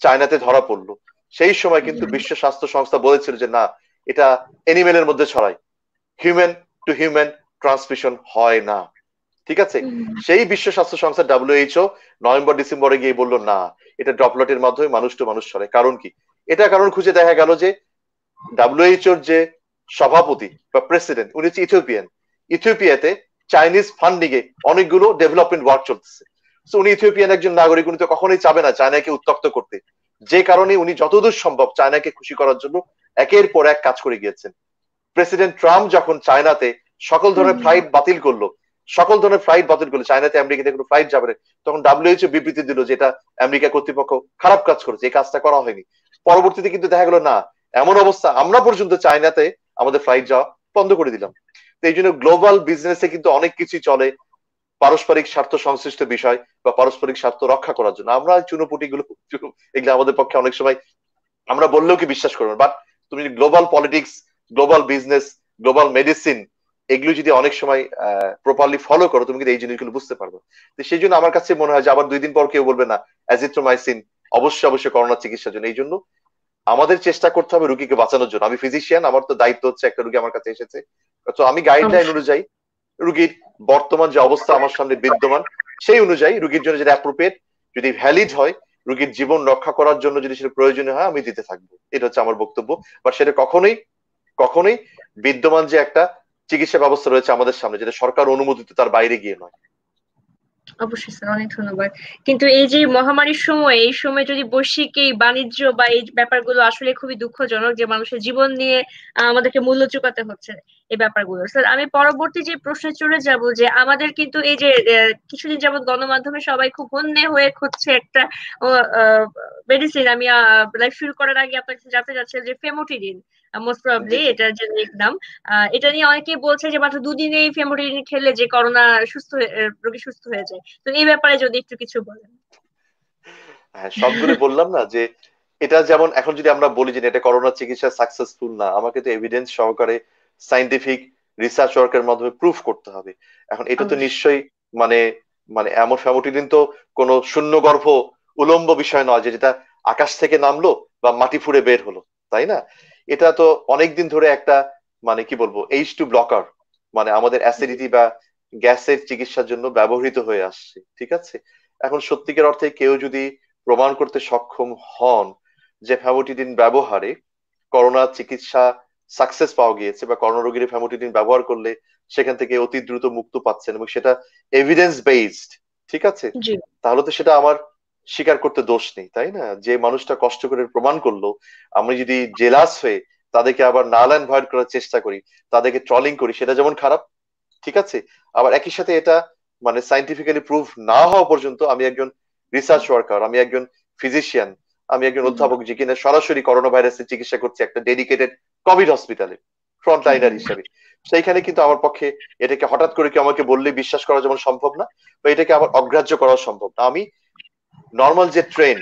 চায়নাতে ধরা পড়লো সেই সময় কিন্তু বিশ্ব স্বাস্থ্য সংস্থা বলেছিল যে না এটা এনিমেলের মধ্যে ছড়ায় হিউম্যান টু হিউম্যান ট্রান্সমিশন হয় না ঠিক আছে সেই বিশ্ব স্বাস্থ্য সংস্থা ডাব্লিউএইচও নভেম্বর ডিসেম্বরে গিয়ে বললো না এটা ড্রপলটের মাধ্যমে মানুষ টু মানুষ ছড়ায় কারণ কি এটা কারণ খুঁজে দেখা গেল যে ডাব্লিউএইচওর যে সভাপতি বা প্রেসিডেন্ট উনি হচ্ছে ইথিওপিয়ান ইথিওপিয়াতে চাইনিজ ফান্ডিং এ অনেকগুলো ডেভেলপমেন্ট ওয়ার্ক চলতেছে উনি ইথিওপিয়ান একজন নাগরিক উনি তো কখনোই চাবে না চায়নাকে উত্তক্ত করতে যে কারণে উনি যতদূর সম্ভব চায়নাকে খুশি করার জন্য একের পর এক কাজ করে গিয়েছেন প্রেসিডেন্ট ট্রাম্প যখন চায়নাতে সকল ধরনের ফ্লাইট বাতিল করলো সকল ধরনের ফ্লাইট বাতিল করলো চায়নাতে আমেরিকাতে কোনো ফ্লাইট যাবে না তখন ডাব্লিউএইচও বিবৃতি দিল যে এটা আমেরিকা কর্তৃপক্ষ খারাপ কাজ করেছে এই কাজটা করা হয়নি পরবর্তীতে কিন্তু দেখা গেলো না এমন অবস্থা আমরা পর্যন্ত চায়নাতে আমাদের ফ্লাইট যাওয়া বন্ধ করে দিলাম তো এই জন্য গ্লোবাল বিজনেসে কিন্তু অনেক কিছুই চলে পারস্পরিক স্বার্থ সংশ্লিষ্ট বিষয় বা পারস্পরিক স্বার্থ রক্ষা করার জন্য আমরা চুনোপুটি গুলো এগুলো আমাদের পক্ষে অনেক সময় আমরা বললেও কি বিশ্বাস করবেন বাট তুমি global politics global business global medicine এগুলো যদি অনেক সময় প্রপারলি ফলো করো তুমি কিন্তু এই জিনিসগুলো বুঝতে পারবে তো সেই জন্য আমার কাছে মনে হয় যে আবার দুই দিন পর কেউ বলবে না অ্যাজিথ্রোমাইসিন অবশ্যই অবশ্যই করোনা চিকিৎসার জন্য এই জন্য আমাদের চেষ্টা করতে হবে রুগীকে বাঁচানোর জন্য আমি ফিজিশিয়ান আমার তো দায়িত্ব হচ্ছে একটা রুগী আমার কাছে এসেছে তো আমি গাইডলাইন অনুযায়ী রুগীর বর্তমান যে অবস্থা আমার সামনে বিদ্যমান সেই অনুযায়ী রুগীর জন্য যদি অ্যাপ্রোপ্রিয়েট যদি ভ্যালিড হয় রুগীর জীবন রক্ষা করার জন্য যদি সেটা প্রয়োজনীয় হয় আমি দিতে থাকবো এটা হচ্ছে আমার বক্তব্য বা সেটা কখনোই কখনোই বিদ্যমান যে একটা চিকিৎসা ব্যবস্থা রয়েছে আমাদের সামনে যেটা সরকার অনুমোদিত তার বাইরে গিয়ে নয়
অবশ্যই স্যার অনেক ধন্যবাদ কিন্তু এই যে মহামারীর সময় এই সময় যদি বৈশ্বিক এই বাণিজ্য বা এই ব্যাপারগুলো আসলে খুবই দুঃখজনক যে মানুষের জীবন নিয়ে আমাদেরকে মূল্য চুকাতে হচ্ছে এই ব্যাপারগুলো স্যার আমি পরবর্তী যে প্রশ্নে চলে যাব যে আমাদের কিন্তু এই যে কিছুদিন যাবৎ গণমাধ্যমে সবাই খুব বন্যে হয়ে খুঁজছে একটা মেডিসিন আমি লাইফ শুরু করার আগে আপনার কাছে জানতে চাচ্ছিলাম যে ফেমোটিডিন মোস্ট প্রবলি এটার দেখলাম এটা নিয়ে অনেকে বলছে যে মাত্র দুদিনে এই খেলে যে করোনা সুস্থ রোগী সুস্থ হয়ে যায় তো এই ব্যাপারে যদি একটু কিছু বলেন
হ্যাঁ, সবগুলো বললাম না যে এটা যেমন এখন যদি আমরা বলি যে এটা করোনা চিকিৎসা সাকসেসফুল না আমাকে তো এভিডেন্স সহকারে সাইন্টিফিক রিসার্চ ওয়ার্কের মাধ্যমে প্রুফ করতে হবে এখন এটা তো নিশ্চয়ই মানে মানে এমন ফ্যামোটিলিন তো কোনো শূন্য গর্ভ উলম্ব বিষয় নয় যে যেটা আকাশ থেকে নামলো বা মাটি ফুড়ে বের হলো তাই না এটা তো অনেকদিন ধরে একটা মানে কি বলবো এইচ টু ব্লকার মানে আমাদের অ্যাসিডিটি বা গ্যাসের চিকিৎসার জন্য ব্যবহৃত হয়ে আসছে ঠিক আছে এখন সত্যিকার অর্থে কেউ যদি প্রমাণ করতে সক্ষম হন যে ফ্যামোটিডিন ব্যবহারে করোনা চিকিৎসা সাকসেস পাওয়া গিয়েছে বা করোনা রোগীর ফ্যামোটিডিন ব্যবহার করলে সেখান থেকে অতি দ্রুত মুক্ত পাচ্ছেন এবং সেটা এভিডেন্স বেসড ঠিক আছে তাহলে তো সেটা আমার স্বীকার করতে দোষ নেই তাই না যে মানুষটা কষ্ট করে প্রমাণ করলো আমি যদি জেলাস হয়ে তাদেরকে আবার নাল ভয়ড করার চেষ্টা করি তাদেরকে ট্রলিং করি সেটা যেমন খারাপ ঠিক আছে আবার একই সাথে এটা মানে সাইন্টিফিক্যালি প্রুভ না হওয়া পর্যন্ত আমি একজন রিসার্চ ওয়ার্কার আমি একজন ফিজিশিয়ান আমি একজন অধ্যাপক যে কিনা সরাসরি করোনা ভাইরাসের চিকিৎসা করছি একটা ডেডিকেটেড কোভিড হসপিটালে ফ্রন্টলাইনার হিসেবে সেইখানে কিন্তু আমার পক্ষে এটাকে হঠাৎ করে কি আমাকে বললে বিশ্বাস করা যেমন সম্ভব না বা এটাকে আবার অগ্রাহ্য করা সম্ভব না আমি নর্মাল যে ট্রেন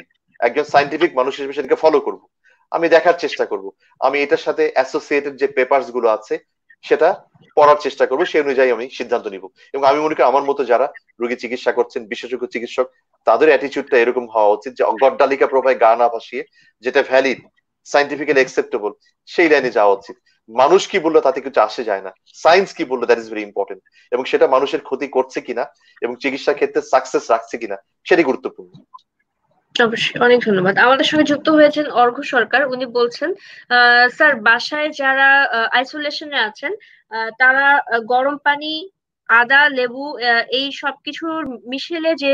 একজন সাইন্টিফিক মানুষ হিসেবে সেটাকে ফলো করব আমি দেখার চেষ্টা করব আমি এটার সাথে অ্যাসোসিয়েটেড যে পেপারস গুলো আছে সেটা পড়ার চেষ্টা করব সেই অনুযায়ী আমি সিদ্ধান্ত নিব এবং আমি মনে করি আমার মতো যারা রোগী চিকিৎসা করছেন বিশেষজ্ঞ চিকিৎসক তাদের অ্যাটিচিউডটা এরকম হওয়া উচিত যে গড্ডালিকা প্রভাবে গা না ভাসিয়ে যেটা ভ্যালিড সাইন্টিফিক্যালি অ্যাকসেপ্টেবল সেই লাইনে যাওয়া উচিত মানুষ কি বললো তাতে কিছু আসে যায় না সায়েন্স কি বললো দ্যাট ইজ ভেরি ইম্পর্টেন্ট এবং সেটা মানুষের ক্ষতি করছে কিনা এবং চিকিৎসা ক্ষেত্রে সাকসেস রাখছে কিনা সেটাই গুরুত্বপূর্ণ
অবশ্যই অনেক ধন্যবাদ আমাদের সঙ্গে যুক্ত হয়েছেন অর্ঘ সরকার উনি বলছেন স্যার বাসায় যারা আইসোলেশনে আছেন তারা গরম পানি আদা লেবু এই সব সবকিছু মিশেলে যে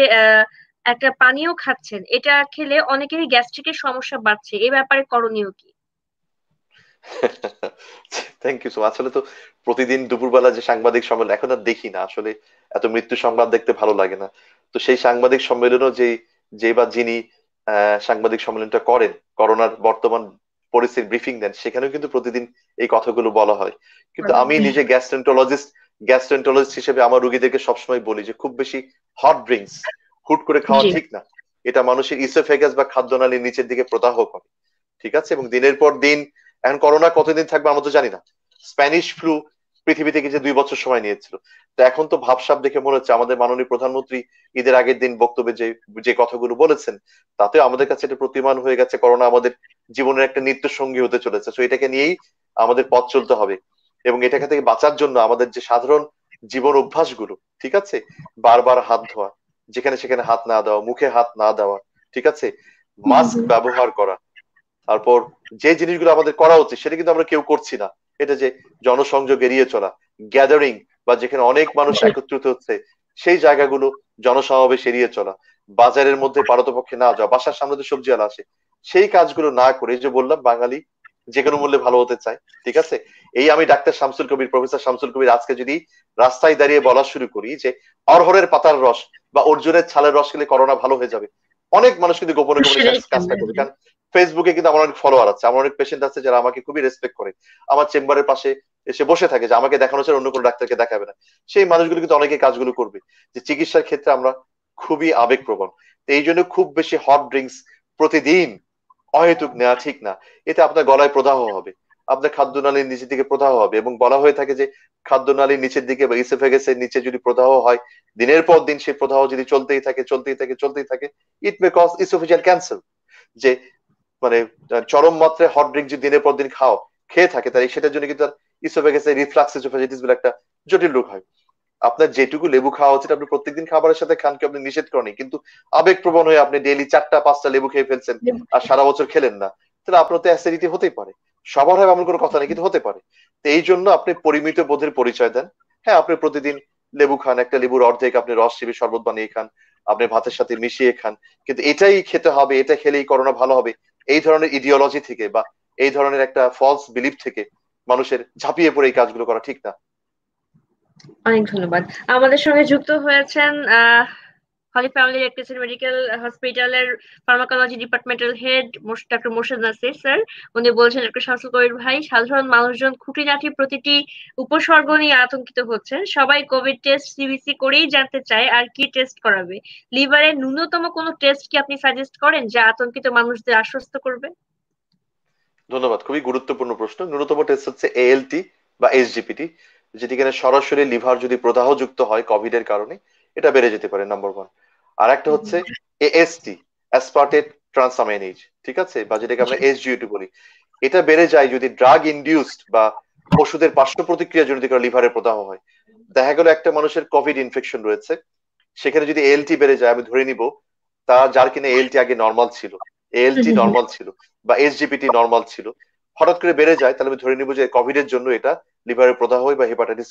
একটা পানীয় খাচ্ছেন এটা খেলে অনেকেরই গ্যাস্ট্রিকের সমস্যা বাড়ছে এ ব্যাপারে করণীয় কি
থ্যাংক ইউ সো আসলে তো প্রতিদিন দুপুরবেলা যে সাংবাদিক সম্মেলন এখন আর দেখি না আসলে এত মৃত্যু সংবাদ দেখতে ভালো লাগে না তো সেই সাংবাদিক সম্মেলনও যে যে বা যিনি সাংবাদিক সম্মেলনটা করেন করোনার বর্তমান পরিস্থিতি ব্রিফিং দেন সেখানেও কিন্তু প্রতিদিন এই কথাগুলো বলা হয় কিন্তু আমি হ্যাঁ। নিজে গ্যাস্ট্রেন্টোলজিস্ট গ্যাস্ট্রেন্টোলজিস্ট হিসেবে আমার রোগীদেরকে সবসময় বলি যে খুব বেশি হট ড্রিঙ্কস হুট করে খাওয়া ঠিক না এটা মানুষের ইসোফেগাস বা খাদ্যনালীর নিচের দিকে প্রদাহ করে ঠিক আছে এবং দিনের পর দিন এখন করোনা কতদিন থাকবে আমরা তো জানি না স্প্যানিশ ফ্লু পৃথিবী থেকে যে দুই বছর সময় নিয়েছিল তো এখন তো ভাবসাব দেখে মনে হচ্ছে আমাদের মাননীয় প্রধানমন্ত্রী ঈদের আগের দিন বক্তব্যে যে যে কথাগুলো বলেছেন তাতে আমাদের কাছে এটা প্রতিমান হয়ে গেছে করোনা আমাদের জীবনের একটা নিত্য সঙ্গী হতে চলেছে তো এটাকে নিয়েই আমাদের পথ চলতে হবে এবং এটাকে থেকে বাঁচার জন্য আমাদের যে সাধারণ জীবন অভ্যাসগুলো ঠিক আছে বারবার হাত ধোয়া যেখানে সেখানে হাত না দেওয়া মুখে হাত না দেওয়া ঠিক আছে মাস্ক ব্যবহার করা তারপর যে জিনিসগুলো আমাদের করা উচিত সেটা কিন্তু আমরা কেউ করছি না এটা যে জনসংযোগ এড়িয়ে চলা গ্যাদারিং বা যেখানে অনেক মানুষ একত্রিত হচ্ছে সেই জায়গাগুলো জনসমাবেশ এড়িয়ে চলা বাজারের মধ্যে পারতপক্ষে না যাওয়া বাসার সামনে তো সবজি আলা আসে সেই কাজগুলো না করে যে বললাম বাঙালি যে কোনো মূল্যে ভালো হতে চায় ঠিক আছে এই আমি ডাক্তার শামসুল কবির প্রফেসর শামসুল কবির আজকে যদি রাস্তায় দাঁড়িয়ে বলা শুরু করি যে অরহরের পাতার রস বা অর্জুনের ছালের রস খেলে করোনা ভালো হয়ে যাবে অনেক মানুষ কিন্তু গোপনে গোপনে কাজটা করবে কারণ ফেসবুকে কিন্তু আমার অনেক ফলোয়ার আছে আমার অনেক পেশেন্ট আছে যারা আমাকে খুবই রেসপেক্ট করে আমার চেম্বারের পাশে এসে বসে থাকে যে আমাকে দেখানো ছাড়া অন্য কোনো ডাক্তারকে দেখাবে না সেই মানুষগুলো কিন্তু অনেকে কাজগুলো করবে যে চিকিৎসার ক্ষেত্রে আমরা খুবই আবেগপ্রবণ এই জন্য খুব বেশি হট ড্রিঙ্কস প্রতিদিন অহেতুক নেওয়া ঠিক না এতে আপনার গলায় প্রদাহ হবে আপনার খাদ্য নালীর নিচের দিকে প্রদাহ হবে এবং বলা হয়ে থাকে যে খাদ্য নালীর নিচের দিকে বা ইসে ফেগেসের নিচে যদি প্রদাহ হয় দিনের পর দিন সেই প্রদাহ যদি চলতেই থাকে চলতেই থাকে চলতেই থাকে it may cause esophageal cancer যে মানে চরম মাত্রায় হট ড্রিঙ্ক যে দিনের পর দিন খাও খেয়ে থাকে তার সেটার জন্য কিন্তু তার রিফ্লাক্স ইসোফেজিটিস বলে একটা জটিল রোগ হয় আপনার যেটুকু লেবু খাওয়া উচিত আপনি প্রত্যেকদিন খাবারের সাথে খানকে আপনি নিষেধ করেন কিন্তু আবেগ প্রবণ হয়ে আপনি ডেইলি চারটা পাঁচটা লেবু খেয়ে ফেলছেন আর সারা বছর খেলেন না তাহলে আপনার তো অ্যাসিডিটি হতেই পারে সবার হয় এমন কোনো কথা নেই কিন্তু হতে পারে তো এই জন্য আপনি পরিমিত বোধের পরিচয় দেন হ্যাঁ আপনি প্রতিদিন লেবু খান একটা লেবুর অর্ধেক আপনি রস চিবি শরবত বানিয়ে খান আপনি ভাতের সাথে মিশিয়ে খান কিন্তু এটাই খেতে হবে এটা খেলেই করোনা ভালো হবে এই ধরনের ইডিওলজি থেকে বা এই ধরনের একটা ফলস বিলিফ থেকে মানুষের ঝাঁপিয়ে পড়ে এই কাজগুলো করা ঠিক না
অনেক ধন্যবাদ আমাদের সঙ্গে যুক্ত হয়েছেন আহ খালি ফ্যামিলি রেক্টেশন মেডিকেল হসপিটালের pharmacology departmental head doctor Morshed Nasir sir উনি বলছেন ডক্টর শামসুল কবির ভাই সাধারণ মানুষজন খুঁটিনাটি প্রতিটি উপসর্গ নিয়ে আতঙ্কিত হচ্ছেন সবাই কোভিড টেস্ট সিবিসি করেই জানতে চায় আর কি টেস্ট করাবে লিভারের ন্যূনতম কোনো টেস্ট কি আপনি সাজেস্ট করেন যা আতঙ্কিত মানুষদের আশ্বস্ত করবে
ধন্যবাদ খুবই গুরুত্বপূর্ণ প্রশ্ন ন্যূনতম টেস্ট হচ্ছে এএলটি বা এইচডিপিটি যেটি কিনা সরাসরি লিভার যদি প্রদাহযুক্ত হয় কোভিড এর কারণে এটা বেড়ে যেতে পারে নাম্বার ওয়ান আর একটা হচ্ছে এএসটি অ্যাসপার্টেড ট্রান্সামাইনেজ ঠিক আছে বা যেটাকে আমরা এসজিওটি আচ্ছা। বলি এটা বেড়ে যায় যদি ড্রাগ ইনডিউসড বা ওষুধের পার্শ্ব প্রতিক্রিয়া জনিত কারণে লিভারে প্রদাহ হয় দেখা গেল একটা মানুষের কোভিড ইনফেকশন রয়েছে সেখানে যদি এলটি বেড়ে যায় আমি ধরে নিব তা যার কিনা এলটি আগে নর্মাল ছিল এলটি নর্মাল ছিল বা এসজিপিটি নর্মাল ছিল হঠাৎ করে বেড়ে যায় তাহলে আমি ধরে নিব যে কোভিড এর জন্য এটা লিভারের প্রদাহ হয় বা হেপাটাইটিস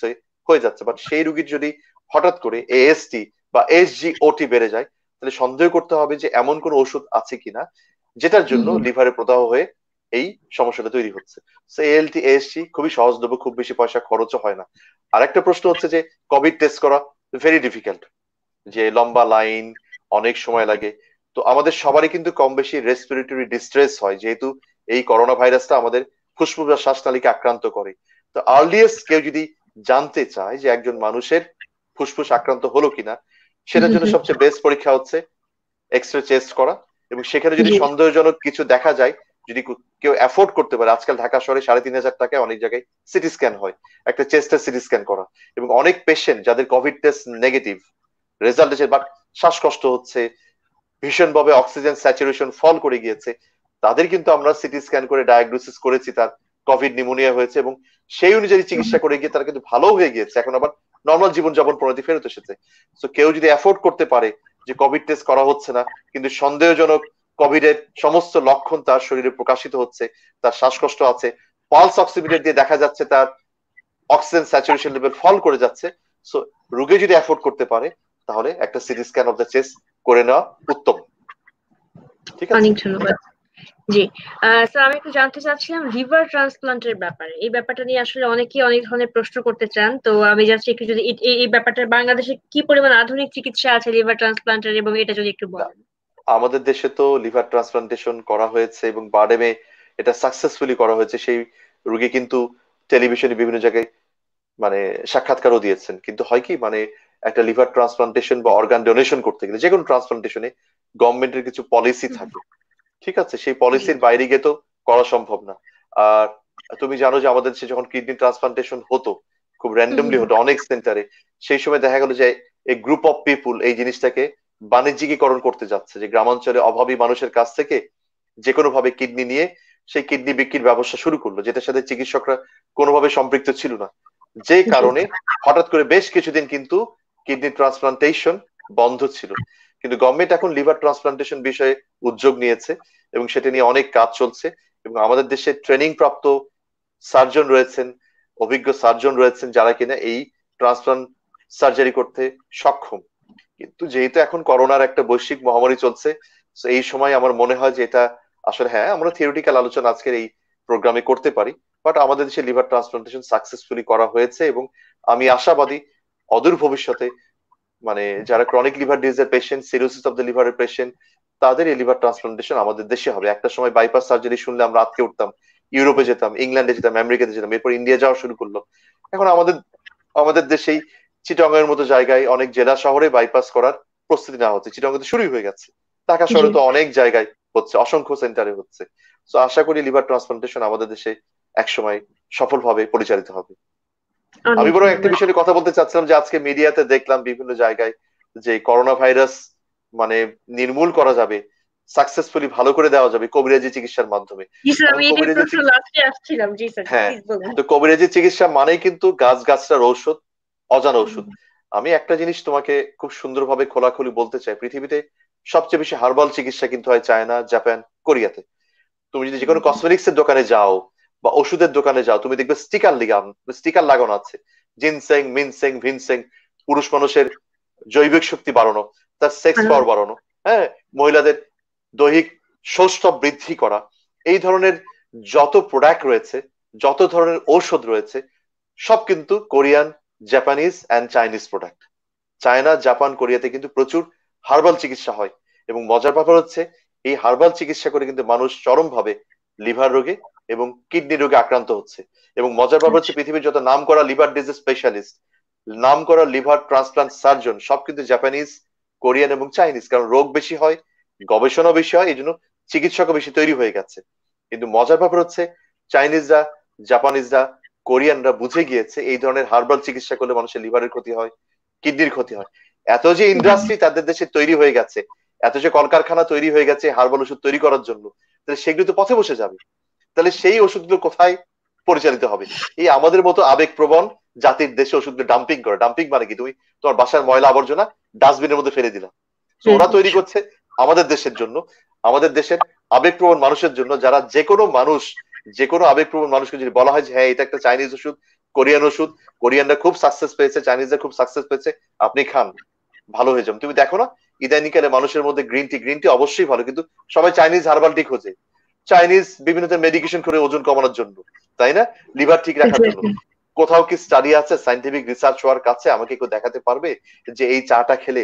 হয়ে যাচ্ছে বাট সেই রুগীর যদি হঠাৎ করে এএসটি বা এসজিওটি বেড়ে যায় তাহলে সন্দেহ করতে হবে যে এমন কোন ওষুধ আছে কিনা যেটার জন্য লিভারে প্রদাহ হয়ে এই সমস্যাটা তৈরি হচ্ছে সো এএলটি এএসসি খুবই সহজলভ্য খুব বেশি পয়সা খরচও হয় না আর একটা প্রশ্ন হচ্ছে যে কোভিড টেস্ট করা ভেরি ডিফিকাল্ট যে লম্বা লাইন অনেক সময় লাগে তো আমাদের সবারই কিন্তু কম বেশি রেসপিরেটরি ডিস্ট্রেস হয় যেহেতু এই করোনা ভাইরাসটা আমাদের ফুসফুস বা শ্বাসনালীকে আক্রান্ত করে তো আর্লিয়েস্ট কেউ যদি জানতে চায় যে একজন মানুষের ফুসফুস আক্রান্ত হলো কিনা সেটার জন্য সবচেয়ে বেস্ট পরীক্ষা হচ্ছে এক্সরে চেস্ট করা এবং সেখানে যদি সন্দেহজনক কিছু দেখা যায় যদি কেউ অ্যাফোর্ড করতে পারে আজকাল ঢাকা শহরে সাড়ে তিন হাজার টাকায় অনেক জায়গায় সিটি স্ক্যান হয় একটা চেস্টের সিটি স্ক্যান করা এবং অনেক পেশেন্ট যাদের কোভিড টেস্ট নেগেটিভ রেজাল্ট এসে বাট শ্বাসকষ্ট হচ্ছে ভীষণ ভাবে অক্সিজেন স্যাচুরেশন ফল করে গিয়েছে তাদের কিন্তু আমরা সিটি স্ক্যান করে ডায়াগনোসিস করেছি তার কোভিড নিমোনিয়া হয়েছে এবং সেই অনুযায়ী চিকিৎসা করে গিয়ে তারা কিন্তু ভালো হয়ে গিয়েছে এখন আবার নর্মাল জীবনযাপন প্রণতি ফেরত এসেছে তো কেউ যদি অ্যাফোর্ড করতে পারে যে কোভিড টেস্ট করা হচ্ছে না কিন্তু সন্দেহজনক কোভিড এর সমস্ত লক্ষণ তার শরীরে প্রকাশিত হচ্ছে তার শ্বাসকষ্ট আছে পালস অক্সিমিটার দিয়ে দেখা যাচ্ছে তার অক্সিজেন স্যাচুরেশন লেভেল ফল করে যাচ্ছে সো রোগী যদি অ্যাফোর্ড করতে পারে তাহলে একটা CT scan of the chest করে নেওয়া উত্তম ঠিক আছে
অনেক ধন্যবাদ জি স্যার আমি একটু জানতে চাচ্ছিলাম লিভার ট্রান্সপ্লান্টের ব্যাপারে এই ব্যাপারটা নিয়ে আসলে অনেকেই অনেক ধরনের প্রশ্ন করতে চান তো আমি একটু যদি এই ব্যাপারটা বাংলাদেশে কি পরিমাণ আধুনিক চিকিৎসা আছে লিভার ট্রান্সপ্লান্টের এবং এটা যদি একটু বলেন
আমাদের দেশে তো লিভার ট্রান্সপ্লান্টেশন করা হয়েছে এবং বারেমে এটা সাকসেসফুলি করা হয়েছে সেই রোগী কিন্তু টেলিভিশনে বিভিন্ন জায়গায় মানে সাক্ষাৎকারও দিয়েছেন কিন্তু হয় কি মানে একটা লিভার ট্রান্সপ্লান্টেশন বা অর্গান ডোনেশন করতে গেলে যে কোনো ট্রান্সপ্লান্টেশনে গভর্নমেন্টের কিছু পলিসি থাকে ঠিক আছে সেই পলিসির বাইরে গিয়ে তো করা সম্ভব না আর তুমি জানো যে আমাদের দেশে যখন কিডনি ট্রান্সপ্লান্টেশন হতো খুব র্যান্ডমলি হতো অনেক সেন্টারে সেই সময় দেখা গেল যে এই গ্রুপ অফ পিপুল এই জিনিসটাকে বাণিজ্যিকীকরণ করতে যাচ্ছে যে গ্রামাঞ্চলে অভাবী মানুষের কাছ থেকে যে কোনো ভাবে কিডনি নিয়ে সেই কিডনি বিক্রির ব্যবস্থা শুরু করলো যেটার সাথে চিকিৎসকরা কোনোভাবে সম্পৃক্ত ছিল না যে কারণে হঠাৎ করে বেশ কিছুদিন কিন্তু কিডনি ট্রান্সপ্লান্টেশন বন্ধ ছিল কিন্তু গভর্নমেন্ট এখন লিভার ট্রান্সপ্লান্টেশন বিষয়ে উদ্যোগ নিয়েছে এবং সেটা নিয়ে অনেক কাজ চলছে এবং আমাদের দেশে ট্রেনিং প্রাপ্ত সার্জন রয়েছেন অভিজ্ঞ সার্জন রয়েছেন যারা কিনা এই ট্রান্সপ্লান্ট সার্জারি করতে সক্ষম কিন্তু যেহেতু এখন করোনার একটা বৈশ্বিক মহামারী চলছে এই সময় আমার মনে হয় যে এটা আসলে হ্যাঁ আমরা থিওরিটিক্যাল আলোচনা আজকের এই প্রোগ্রামে করতে পারি বাট আমাদের দেশে লিভার ট্রান্সপ্লান্টেশন সাকসেসফুলি করা হয়েছে এবং আমি আশাবাদী অদূর ভবিষ্যতে মানে যারা ক্রনিক লিভার এর পেশেন্ট সিরোসিস অফ দ্য লিভারের পেশেন্ট তাদের এই লিভার ট্রান্সপ্লান্টেশন আমাদের দেশে হবে একটা সময় বাইপাস সার্জারি শুনলে আমরা আটকে উঠতাম ইউরোপে যেতাম ইংল্যান্ডে যেতাম আমেরিকাতে যেতাম এরপর ইন্ডিয়া যাওয়া শুরু করলো এখন আমাদের আমাদের দেশেই চিটং এর মতো জায়গায় অনেক জেলা শহরে বাইপাস করার প্রস্তুতি নেওয়া হচ্ছে চিটং তো শুরুই হয়ে গেছে ঢাকা শহরে তো অনেক জায়গায় হচ্ছে অসংখ্য সেন্টারে হচ্ছে তো আশা করি লিভার ট্রান্সপ্লান্টেশন আমাদের দেশে একসময় সফলভাবে পরিচালিত হবে আমি বড় একটা বিষয়ে কথা বলতে চাচ্ছিলাম যে আজকে মিডিয়াতে দেখলাম বিভিন্ন জায়গায় যে করোনা ভাইরাস মানে নির্মূল করা যাবে সাকসেসফুলি ভালো করে দেওয়া যাবে কবিরাজি চিকিৎসার মাধ্যমে হ্যাঁ কবিরাজি চিকিৎসা মানেই কিন্তু গাছ গাছটার ঔষধ অজানা ঔষধ আমি একটা জিনিস তোমাকে খুব সুন্দরভাবে খোলাখুলি বলতে চাই পৃথিবীতে সবচেয়ে বেশি হার্বাল চিকিৎসা কিন্তু হয় চায়না জাপান কোরিয়াতে তুমি যদি যে কোনো কসমেটিক্স এর দোকানে যাও বা ওষুধের দোকানে যাও তুমি দেখবে স্টিকার লিগাম স্টিকার লাগানো আছে জিনসেং মিনসেং ভিনসেং পুরুষ মানুষের জৈবিক শক্তি বাড়ানো তার সেক্স হ্যাঁ। পাওয়ার বাড়ানো হ্যাঁ মহিলাদের দৈহিক সৌষ্ঠব বৃদ্ধি করা এই ধরনের যত প্রোডাক্ট রয়েছে যত ধরনের ঔষধ রয়েছে সব কিন্তু Korean Japanese and Chinese product China Japan কোরিয়াতে কিন্তু প্রচুর হার্বাল চিকিৎসা হয় এবং মজার ব্যাপার হচ্ছে এই হার্বাল চিকিৎসা করে কিন্তু মানুষ চরমভাবে লিভার রোগে এবং কিডনি রোগে আক্রান্ত হচ্ছে এবং মজার ব্যাপার হচ্ছে পৃথিবীর যত নাম করা লিভার ডিজিজ স্পেশালিস্ট নাম করা লিভার ট্রান্সপ্লান্ট সার্জন সব কিন্তু জাপানিজ কোরিয়ান এবং চাইনিজ কারণ রোগ বেশি হয় গবেষণা বেশি হয় এই জন্য চিকিৎসকও বেশি তৈরি হয়ে গেছে কিন্তু মজার ব্যাপার হচ্ছে চাইনিজরা জাপানিজরা কোরিয়ানরা বুঝে গিয়েছে এই ধরনের হার্বাল চিকিৎসা করলে মানুষের লিভারের ক্ষতি হয় কিডনির ক্ষতি হয় এত যে ইন্ডাস্ট্রি তাদের দেশে তৈরি হয়ে গেছে এত যে কলকারখানা তৈরি হয়ে গেছে হার্বাল ওষুধ তৈরি করার জন্য তাহলে সেগুলি তো পথে বসে যাবে তাহলে সেই ওষুধগুলো কোথায় পরিচালিত হবে এই আমাদের মতো আবেগপ্রবণ জাতির দেশে ওষুধগুলো ডাম্পিং করে ডাম্পিং মানে কি তুমি তোমার বাসার ময়লা আবর্জনা ডাস্টবিনের মধ্যে ফেলে দিলাম ওরা তৈরি করছে আমাদের দেশের জন্য আমাদের দেশের আবেগপ্রবণ মানুষের জন্য যারা যে কোনো মানুষ যে কোনো আবেগপ্রবণ মানুষকে যদি বলা হয় যে হ্যাঁ এটা একটা চাইনিজ ওষুধ কোরিয়ান ওষুধ কোরিয়ানরা খুব সাকসেস পেয়েছে চাইনিজরা খুব সাকসেস পেয়েছে আপনি খান ভালো হয়ে যাবেন তুমি দেখো না ইদানিকালে মানুষের মধ্যে গ্রিন টি গ্রিন টি অবশ্যই ভালো কিন্তু সবাই চাইনিজ হার্বাল টি খোঁজে চাইনিজ বিভিন্ন মেডিকেশন করে ওজন কমানোর জন্য তাই না লিভার ঠিক রাখার জন্য কোথাও কি স্টাডি আছে সাইন্টিফিক রিসার্চ হওয়ার কাছে আমাকে একটু দেখাতে পারবে যে এই চাটা খেলে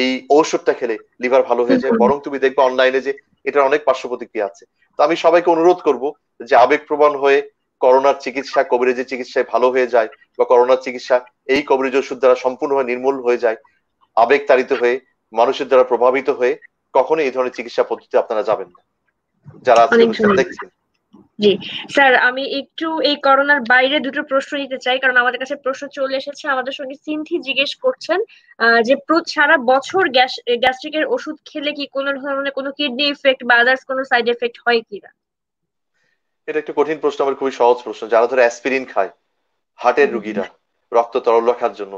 এই ঔষধটা খেলে লিভার ভালো হয়ে যায় বরং তুমি দেখবে অনলাইনে যে এটার অনেক পার্শ্ব প্রতিক্রিয়া আছে তো আমি সবাইকে অনুরোধ করব যে আবেগ প্রবণ হয়ে করোনার চিকিৎসা কবিরেজের চিকিৎসায় ভালো হয়ে যায় বা করোনার চিকিৎসা এই কবিরেজ ওষুধ দ্বারা সম্পূর্ণভাবে নির্মূল হয়ে যায় আবেগ তাড়িত হয়ে মানুষের দ্বারা প্রভাবিত হয়ে কখনো এই ধরনের চিকিৎসা পদ্ধতি আপনারা যাবেন না যারা জি
স্যার আমি একটু এই করোনার বাইরে দুটো প্রশ্ন নিতে চাই কারণ আমাদের কাছে প্রশ্ন চলে এসেছে আমাদের সঙ্গে সিনথি জিজ্ঞেস করছেন যে সারা বছর গ্যাস গ্যাস্ট্রিকের ওষুধ খেলে কি কোনো ধরনের কোনো কিডনি ইফেক্ট বা আদার্স কোনো সাইড এফেক্ট হয় কিনা
এটা একটু কঠিন প্রশ্ন আমার খুবই সহজ প্রশ্ন যারা ধরে অ্যাসপিরিন খায় হার্টের রুগীরা রক্ত তরল রাখার জন্য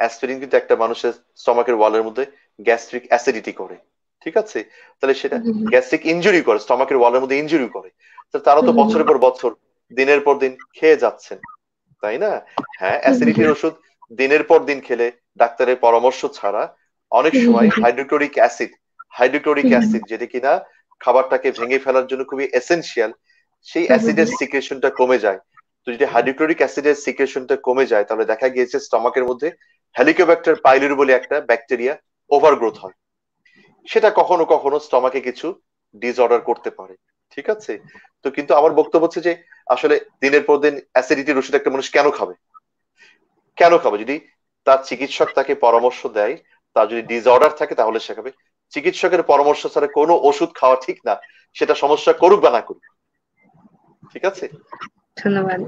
অ্যাসপিরিন কিন্তু একটা মানুষের স্টমাকের ওয়ালের মধ্যে গ্যাস্ট্রিক অ্যাসিডিটি করে ঠিক আছে তাহলে সেটা গ্যাস্ট্রিক ইঞ্জুরি করে স্টমাকের ওয়ালের মধ্যে ইঞ্জুরি করে তারা তো বছরের পর বছর দিনের পর দিন খেয়ে যাচ্ছেন তাই না হ্যাঁ অ্যাসিডিটির ওষুধ দিনের পর দিন খেলে ডাক্তারের পরামর্শ ছাড়া অনেক সময় হাইড্রোক্লোরিক অ্যাসিড হাইড্রোক্লোরিক অ্যাসিড যেটা কিনা খাবারটাকে ভেঙে ফেলার জন্য খুবই এসেনশিয়াল সেই অ্যাসিডের সিকুয়েশনটা কমে যায় তো যদি হাইড্রোক্লোরিক অ্যাসিডের সিকুয়েশনটা কমে যায় তাহলে দেখা গিয়েছে স্টমাকের মধ্যে হেলিকোব্যাক্টার পাইলুরি বলে একটা ব্যাকটেরিয়া ওভারগ্রোথ হয় সেটা কখনো কখনো স্টমাকে কিছু ডিসঅর্ডার করতে পারে ঠিক আছে তো কিন্তু আমার বক্তব্য হচ্ছে যে আসলে দিনের পর দিন অ্যাসিডিটির ওষুধ একটা মানুষ কেন খাবে কেন খাবে যদি তার চিকিৎসক তাকে পরামর্শ দেয় তার যদি ডিসঅর্ডার থাকে তাহলে সে খাবে চিকিৎসকের পরামর্শ ছাড়া কোনো ওষুধ খাওয়া ঠিক না সেটা সমস্যা করুক বা না করুক ঠিক আছে ধন্যবাদ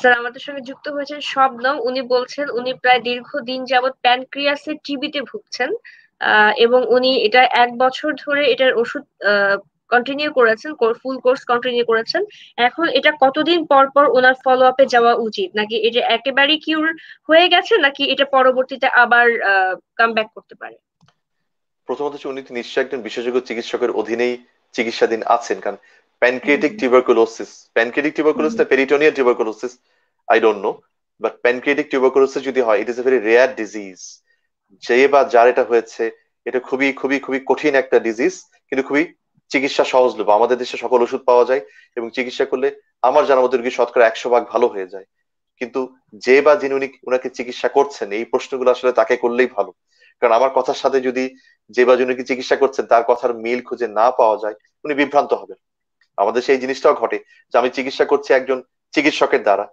স্যার আমাদের সঙ্গে যুক্ত হয়েছেন শবনম উনি বলছেন উনি প্রায় দীর্ঘদিন যাবৎ প্যানক্রিয়াসের টিবিতে ভুগছেন এবং উনি এটা এক বছর ধরে এটার ওষুধ কন্টিনিউ করেছেন ফুল কোর্স কন্টিনিউ করেছেন এখন এটা কতদিন পর পর ওনার ফলো আপে যাওয়া উচিত নাকি এটা একেবারে কিউর হয়ে গেছে নাকি এটা পরবর্তীতে আবার কাম ব্যাক করতে পারে
প্রথমত হচ্ছে উনি নিশ্চয়ই একজন বিশেষজ্ঞ চিকিৎসকের অধীনেই চিকিৎসাধীন আছেন কারণ প্যানক্রিয়েটিক টিউবারকুলোসিস প্যানক্রিয়েটিক টিউবারকুলোসিস না peritoneal tuberculosis I don't know but pancreatic tuberculosis যদি হয় it is a very rare disease যে বা যার এটা হয়েছে এটা খুবই খুবই খুবই কঠিন একটা ডিজিজ কিন্তু খুবই চিকিৎসা সহজলভ্য আমাদের দেশে সকল ওষুধ পাওয়া যায় এবং চিকিৎসা করলে আমার জানা মতো রোগী শতকরা একশো ভাগ ভালো হয়ে যায় কিন্তু যে বা যিনি উনি উনাকে চিকিৎসা করছেন এই প্রশ্নগুলো আসলে তাকে করলেই ভালো কারণ আমার কথার সাথে যদি যে বা যিনি চিকিৎসা করছেন তার কথার মিল খুঁজে না পাওয়া যায় উনি বিভ্রান্ত হবেন আমাদের সেই জিনিসটাও ঘটে যে আমি চিকিৎসা করছি একজন চিকিৎসকের দ্বারা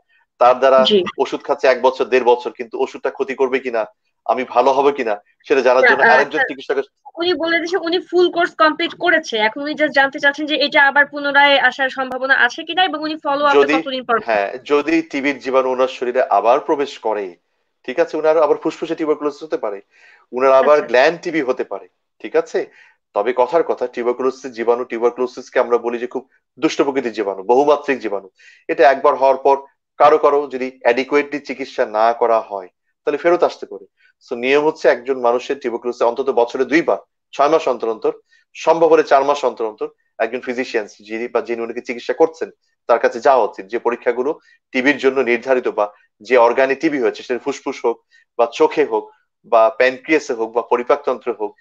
তার দ্বারা ওষুধ খাচ্ছে এক বছর দেড় বছর কিন্তু ওষুধটা ক্ষতি করবে কিনা আমি ভালো হবে কিনা সেটা জানার জন্য আচ্ছা, আরেকজন চিকিৎসকের
উনি বলে দিয়েছে উনি ফুল কোর্স কমপ্লিট করেছে এখন উনি জাস্ট জানতে চাচ্ছেন যে এটা আবার পুনরায় আসার সম্ভাবনা আছে কিনা এবং উনি ফলো আপ কতদিন পর
হ্যাঁ যদি টিবির জীবাণু ওনার শরীরে আবার প্রবেশ করে ঠিক আছে উনার আবার ফুসফুসে টিউবারকুলোসিস হতে পারে উনার আবার গ্ল্যান্ড আচ্ছা। টিবি হতে পারে ঠিক আছে তবে কথার কথা টিউবারকুলোসিস জীবাণু টিউবারকুলোসিস কে আমরা বলি যে খুব দুষ্ট প্রকৃতির জীবাণু বহুমাত্রিক জীবাণু এটা একবার হওয়ার পর কারো কারো যদি অ্যাডিকুয়েটলি চিকিৎসা না করা হয় তাহলে ফেরত আসতে পারে তো নিয়ম হচ্ছে একজন মানুষের টিবোক্লোসে অন্তত বছরে দুইবার ছয় মাস অন্তর অন্তর সম্ভব হলে চার মাস অন্তর অন্তর একজন ফিজিশিয়ান যিনি বা যিনি উনিকে চিকিৎসা করছেন তার কাছে যাওয়া উচিত যে পরীক্ষাগুলো টিবির জন্য নির্ধারিত বা যে অর্গানে টিবি হয়েছে সেটা ফুসফুস হোক বা চোখে হোক বা প্যানক্রিয়াসে হোক বা পরিপাকতন্ত্রে হোক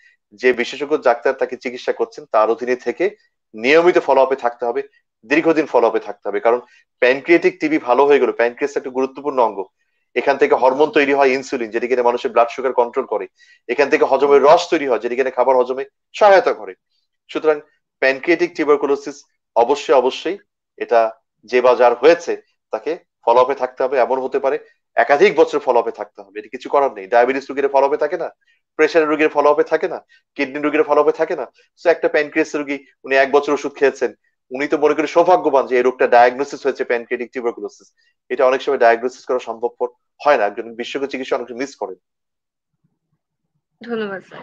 যে বিশেষজ্ঞ ডাক্তার তাকে চিকিৎসা করছেন তার অধীনে থেকে নিয়মিত ফলো আপে থাকতে হবে দীর্ঘদিন ফলো আপে থাকতে হবে কারণ প্যানক্রিয়েটিক টিবি ভালো হয়ে গেল প্যানক্রিয়াস একটা গুরুত্বপূর্ণ অঙ্গ এখান থেকে হরমোন তৈরি হয় ইনসুলিন যেটি কিনা মানুষের ব্লাড সুগার কন্ট্রোল করে এখান থেকে হজমের রস তৈরি হয় যেটি কিনা খাবার হজমে সহায়তা করে সুতরাং প্যানক্রিয়েটিক টিউবারকুলোসিস অবশ্যই অবশ্যই এটা যে বা যার হয়েছে তাকে আপে থাকতে হবে এমন হতে পারে একাধিক বছর আপে থাকতে হবে এটা কিছু করার নেই ডায়াবেটিস রোগীর আপে থাকে না প্রেশার রোগীর আপে থাকে না কিডনি রোগীর আপে থাকে না একটা প্যানক্রিয়াস রোগী উনি এক বছর ওষুধ খেয়েছেন উনি তো মনে করি সৌভাগ্যবান যে এই রোগটা ডায়াগনোসিস হয়েছে প্যানক্রিয়াটিক টিউবারকুলোসিস এটা অনেক সময় ডায়াগনোসিস করা সম্ভব হয় না একজন বিশ্বজ্ঞ চিকিৎসা অনেক মিস করেন
ধন্যবাদ স্যার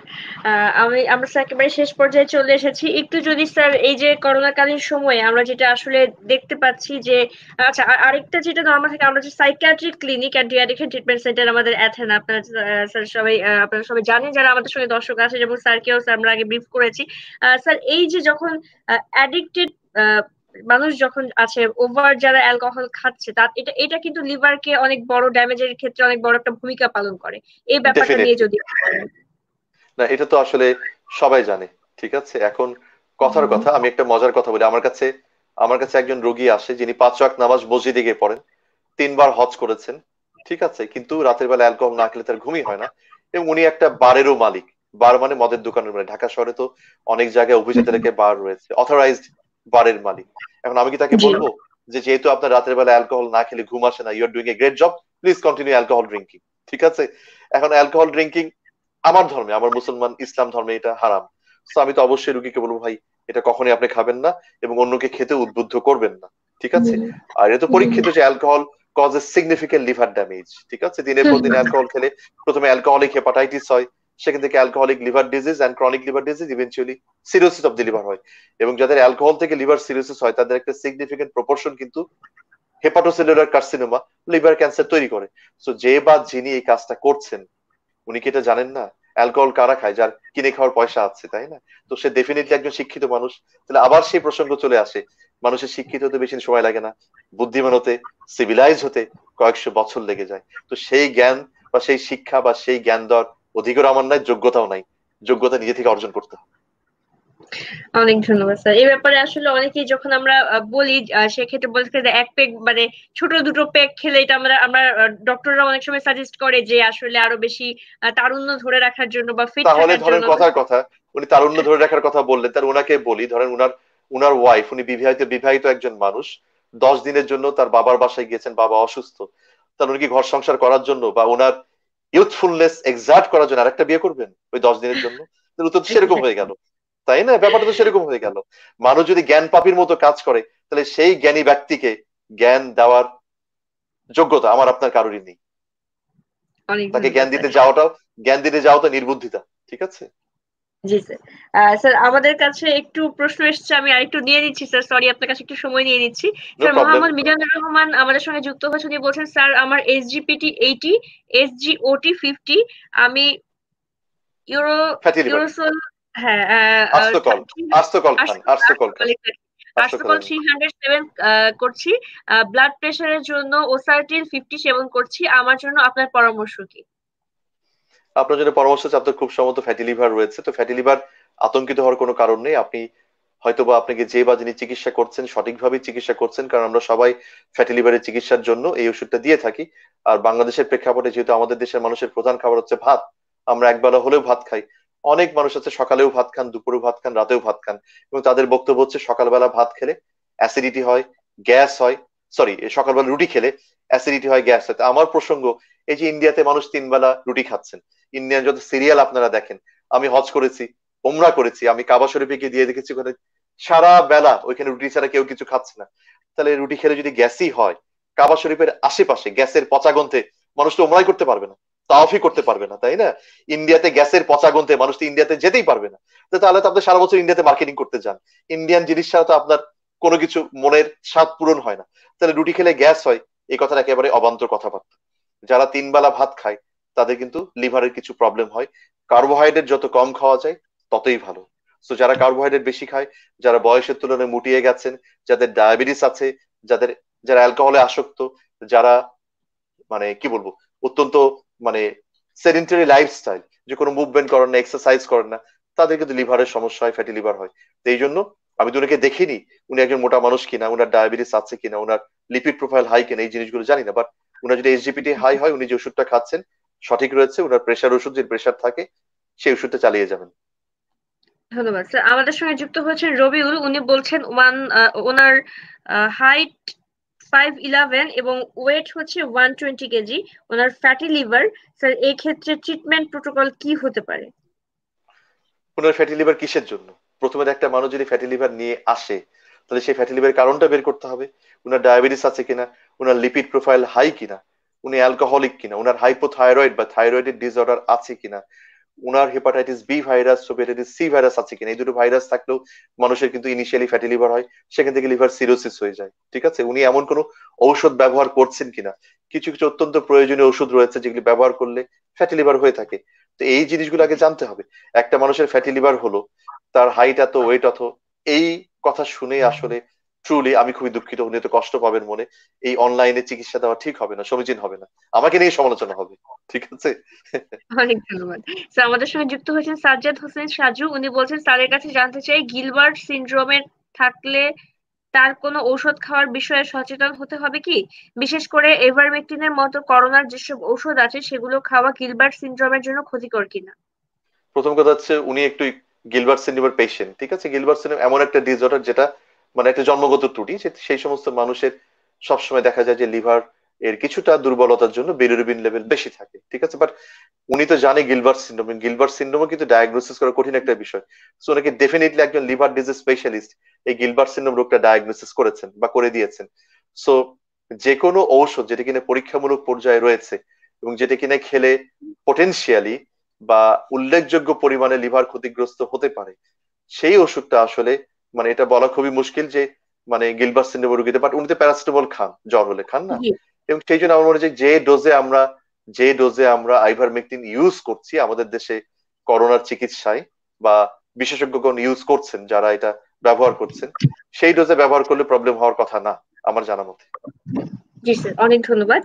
আমি আমরা স্যার একেবারে শেষ পর্যায়ে চলে এসেছি একটু যদি স্যার এই যে করোনাকালীন সময়ে আমরা যেটা আসলে দেখতে পাচ্ছি যে আচ্ছা আরেকটা যেটা নর্মাল থাকে আমরা যে psychiatric clinic and deaddiction treatment centre আমাদের অ্যাথেন আপনারা স্যার সবাই আপনারা সবাই জানেন যারা আমাদের সঙ্গে দর্শক আছে যেমন স্যারকেও স্যার আমরা আগে ব্রিফ করেছি স্যার এই যে যখন অ্যাডিক্টেড মানুষ যখন আছে ওভার যারা অ্যালকোহল খাচ্ছে তার এটা এটা কিন্তু লিভারকে অনেক বড় ড্যামেজের ক্ষেত্রে অনেক বড় একটা ভূমিকা পালন করে এই ব্যাপারটা নিয়ে যদি
না এটা তো আসলে সবাই জানে ঠিক আছে এখন কথার কথা আমি একটা মজার কথা বলি আমার কাছে আমার কাছে একজন রোগী আসে যিনি পাঁচ ওয়াক্ত নামাজ মসজিদে গিয়ে পড়েন তিনবার হজ করেছেন ঠিক আছে কিন্তু রাতের বেলা অ্যালকোহল না খেলে তার ঘুমই হয় না এবং উনি একটা বারেরও মালিক বার মানে মদের দোকানের মানে ঢাকা শহরে তো অনেক জায়গায় অভিজাত বার রয়েছে অথরাইজড বারের মালিক এখন আমি কি তাকে বলবো যে যেহেতু আপনার রাতের বেলা অ্যালকোহল না খেলে ঘুম আসে না your doing a great job please continue alcohol drinking ঠিক আছে এখন অ্যালকোহল ড্রিঙ্কিং আমার ধর্মে আমার মুসলমান ইসলাম ধর্মে এটা হারাম তো আমি তো অবশ্যই রুগীকে বলবো ভাই এটা কখনই আপনি খাবেন না এবং অন্যকে খেতে উদ্বুদ্ধ করবেন না ঠিক আছে আর এটা তো পরীক্ষিত যে alcohol a significant liver damage ঠিক আছে দিনের পর দিন অ্যালকোহল খেলে প্রথমে অ্যালকোহলিক হেপাটাইটিস হয় সেখান থেকে alcoholic liver disease and chronic liver disease eventually cirrhosis of the liver হয় এবং যাদের অ্যালকোহল থেকে লিভার সিরোসিস হয় তাদের একটা সিগনিফিকেন্ট প্রপোর্শন কিন্তু হেপাটোসেলুলার কার্সিনোমা লিভার ক্যান্সার তৈরি করে সো যে বা যিনি এই কাজটা করছেন উনি কি এটা জানেন না অ্যালকোহল কারা খায় যার কিনে খাওয়ার পয়সা আছে তাই না তো সে ডেফিনেটলি একজন শিক্ষিত মানুষ তাহলে আবার সেই প্রসঙ্গ চলে আসে মানুষের শিক্ষিত হতে বেশি সময় লাগে না বুদ্ধিমান হতে সিভিলাইজ হতে কয়েকশো বছর লেগে যায় তো সেই জ্ঞান বা সেই শিক্ষা বা সেই জ্ঞান দর অধিকার আমার নাই যোগ্যতাও নাই যোগ্যতা নিজে থেকে অর্জন করতে
অনেক ধন্যবাদ স্যার এই ব্যাপারে আসলে অনেকেই যখন আমরা বলি সেক্ষেত্রে বলতে যে এক পেক মানে ছোট দুটো পেক খেলে এটা আমরা আমরা ডক্টররা অনেক সময় সাজেস্ট করে যে আসলে আরো বেশি তারুণ্য ধরে রাখার জন্য বা ফিট তাহলে ধরেন কথার
কথা উনি তারুণ্য ধরে রাখার কথা বললেন তার উনাকে বলি ধরেন উনার উনার ওয়াইফ উনি বিবাহিত বিবাহিত একজন মানুষ দশ দিনের জন্য তার বাবার বাসায় গিয়েছেন বাবা অসুস্থ তার উনি কি ঘর সংসার করার জন্য বা উনার ইউথফুলনেস এক্সার্ট করার জন্য আরেকটা বিয়ে করবেন ওই দশ দিনের জন্য তো সেরকম হয়ে গেল তাই না ব্যাপারটা তো সেরকম হয়ে গেল মানুষ যদি জ্ঞান পাপির মতো কাজ করে তাহলে সেই জ্ঞানী ব্যক্তিকে জ্ঞান দেওয়ার যোগ্যতা আমার আপনার কারোরই নেই তাকে জ্ঞান দিতে যাওয়াটাও জ্ঞান দিতে যাওয়া তো নির্বুদ্ধিতা ঠিক আছে জি স্যার
স্যার আমাদের কাছে একটু প্রশ্ন এসেছে আমি আরেকটু নিয়ে নিচ্ছি স্যার সরি আপনার কাছে একটু সময় নিয়ে নিচ্ছি স্যার মোহাম্মদ মিজানুর রহমান আমাদের সঙ্গে যুক্ত হয়েছে উনি বলছেন স্যার আমার এসজিপিটি এইটি এসজিওটি ফিফটি আমি ইউরো ইউরোসোল থ্রি হান্ড্রেড সেভেন করছি ব্লাড প্রেশারের জন্য ওসার্টিন ফিফটি সেভেন করছি আমার জন্য আপনার পরামর্শ কি
আপনার জন্য পরামর্শ হচ্ছে আপনার খুব সম্ভবত ফ্যাটি লিভার রয়েছে তো ফ্যাটি লিভার আতঙ্কিত হওয়ার কোনো কারণ নেই আপনি হয়তো বা আপনাকে যে বা যিনি চিকিৎসা করছেন সঠিকভাবে চিকিৎসা করছেন কারণ আমরা সবাই ফ্যাটি লিভারের চিকিৎসার জন্য এই ওষুধটা দিয়ে থাকি আর বাংলাদেশের প্রেক্ষাপটে যেহেতু আমাদের দেশের মানুষের প্রধান খাবার হচ্ছে ভাত আমরা একবেলা হলেও ভাত খাই অনেক মানুষ আছে সকালেও ভাত খান দুপুরেও ভাত খান রাতেও ভাত খান এবং তাদের বক্তব্য হচ্ছে সকালবেলা ভাত খেলে অ্যাসিডিটি হয় গ্যাস হয় সরি সকালবেলা রুটি খেলে অ্যাসিডিটি হয় গ্যাস হয় আমার প্রসঙ্গ এই যে ইন্ডিয়াতে মানুষ তিনবেলা রুটি খাচ্ছেন ইন্ডিয়ান যত সিরিয়াল আপনারা দেখেন আমি হজ করেছি ওমরা করেছি আমি কাবা শরীফে গিয়ে দিয়ে দেখেছি ওখানে সারা বেলা ওইখানে রুটি ছাড়া কেউ কিছু খাচ্ছে না তাহলে রুটি খেলে যদি গ্যাসই হয় কাবা শরীফের আশেপাশে গ্যাসের পচাগন্ধে মানুষ তো ওমরাই করতে পারবে না তাওফি করতে পারবে না তাই না ইন্ডিয়াতে গ্যাসের পচা পচাগন্ধে মানুষ তো ইন্ডিয়াতে যেতেই পারবে না তাহলে তো আপনি সারা বছর ইন্ডিয়াতে মার্কেটিং করতে যান ইন্ডিয়ান জিনিস ছাড়া তো আপনার কোনো কিছু মনের স্বাদ পূরণ হয় না তাহলে রুটি খেলে গ্যাস হয় এই কথাটা একেবারে অবান্তর কথাবার্তা যারা তিন বেলা ভাত খায় তাদের কিন্তু লিভারের কিছু প্রবলেম হয় কার্বোহাইড্রেট যত কম খাওয়া যায় ততই ভালো তো যারা কার্বোহাইড্রেট বেশি খায় যারা বয়সের তুলনায় মুটিয়ে গেছেন যাদের ডায়াবেটিস আছে যাদের যারা অ্যালকোহলে আসক্ত যারা মানে কি বলবো অত্যন্ত মানে সেডেন্টারি লাইফস্টাইল যে কোনো মুভমেন্ট করেন না এক্সারসাইজ করেন না তাদের কিন্তু লিভারের সমস্যা হয় ফ্যাটি লিভার হয় তো এই জন্য আমি তো ওনাকে দেখিনি উনি একজন মোটা মানুষ কিনা উনার ডায়াবেটিস আছে কিনা উনার লিপিড প্রোফাইল হাই কিনা এই জিনিসগুলো জানি না বাট উনার যদি এসজিপিটি হাই হয় উনি যে ওষুধটা খাচ্ছেন সঠিক রয়েছে ওনার প্রেশার ওষুধ যে প্রেশার থাকে সেই ওষুধটা চালিয়ে যাবেন
ধন্যবাদ স্যার আমাদের সঙ্গে যুক্ত হয়েছেন রবিউল উনি বলছেন ওয়ান ওনার হাইট ফাইভ ইলেভেন এবং ওয়েট হচ্ছে ওয়ান টোয়েন্টি কেজি ওনার ফ্যাটি লিভার স্যার এই ক্ষেত্রে ট্রিটমেন্ট প্রোটোকল কি
হতে পারে ওনার ফ্যাটি লিভার কিসের জন্য প্রথমে একটা মানুষ যদি ফ্যাটি লিভার নিয়ে আসে তাহলে সেই ফ্যাটি লিভারের কারণটা বের করতে হবে ওনার ডায়াবেটিস আছে কিনা ওনার লিপিড প্রোফাইল হাই কিনা উনি অ্যালকোহলিক কিনা উনার হাইপোথাইরয়েড বা থাইরয়েডের ডিসঅর্ডার আছে কিনা উনার hepatitis B virus hepatitis C virus আছে কিনা এই দুটো ভাইরাস থাকলেও মানুষের কিন্তু ইনিশিয়ালি ফ্যাটি লিভার হয় সেখান থেকে লিভার সিরোসিস হয়ে যায় ঠিক আছে উনি এমন কোনো ঔষধ ব্যবহার করছেন কিনা কিছু কিছু অত্যন্ত প্রয়োজনীয় ওষুধ রয়েছে যেগুলি ব্যবহার করলে ফ্যাটি লিভার হয়ে থাকে তো এই জিনিসগুলো আগে জানতে হবে একটা মানুষের ফ্যাটি লিভার হলো তার হাইট এত ওয়েট অত এই কথা শুনে আসলে ট্রুলি আমি খুবই দুঃখিত উনি তো কষ্ট পাবেন মনে এই অনলাইনে চিকিৎসা দেওয়া ঠিক হবে না সমীচীন হবে না আমাকে নিয়ে সমালোচনা হবে ঠিক আছে
অনেক ধন্যবাদ স্যার আমাদের সঙ্গে যুক্ত হয়েছেন সাজ্জাদ হোসেন সাজু উনি বলছেন স্যারের কাছে জানতে চাই গিলবার্ট সিনড্রোমে থাকলে তার কোনো ঔষধ খাওয়ার বিষয়ে সচেতন হতে হবে কি বিশেষ করে এভারমেক্টিনের মতো করোনার যেসব ঔষধ আছে সেগুলো খাওয়া গিলবার্ট সিনড্রোমের জন্য ক্ষতিকর কিনা
প্রথম কথা হচ্ছে উনি একটু গিলবার্ট সিনড্রোমের পেশেন্ট ঠিক আছে গিলবার্ট সিনড্রোম এমন একটা ডিসঅর্ডার যেটা মানে একটা জন্মগত ত্রুটি সেই সমস্ত মানুষের সবসময় দেখা যায় যে লিভার এর কিছুটা দুর্বলতার জন্য বিলিরুবিন লেভেল বেশি থাকে ঠিক আছে বাট উনি তো জানে গিলবার সিন্ড্রোম গিলবার সিন্ড্রোম কিন্তু ডায়াগনোসিস করা কঠিন একটা বিষয় সো ওনাকে ডেফিনেটলি একজন লিভার ডিজিজ স্পেশালিস্ট এই গিলবার সিন্ড্রোম রোগটা ডায়াগনোসিস করেছেন বা করে দিয়েছেন সো যে কোনো ঔষধ যেটা কিনা পরীক্ষামূলক পর্যায়ে রয়েছে এবং যেটা কিনা খেলে পটেনশিয়ালি বা উল্লেখযোগ্য পরিমাণে লিভার ক্ষতিগ্রস্ত হতে পারে সেই ওষুধটা আসলে মানে এটা বলা খুবই মুশকিল যে মানে গিলবাস সিন্ড্রোম রোগীদের বাট উনি তো প্যারাসিটামল খান জ্বর হলে খান না এবং সেই জন্য আমার মনে হয় যে ডোজে আমরা যে ডোজে আমরা আইভারমেকটিন ইউজ করছি আমাদের দেশে করোনার চিকিৎসায় বা বিশেষজ্ঞগণ ইউজ করছেন যারা এটা ব্যবহার করছেন সেই ডোজে ব্যবহার করলে প্রবলেম হওয়ার কথা না আমার জানা মতে
জি স্যার অনেক ধন্যবাদ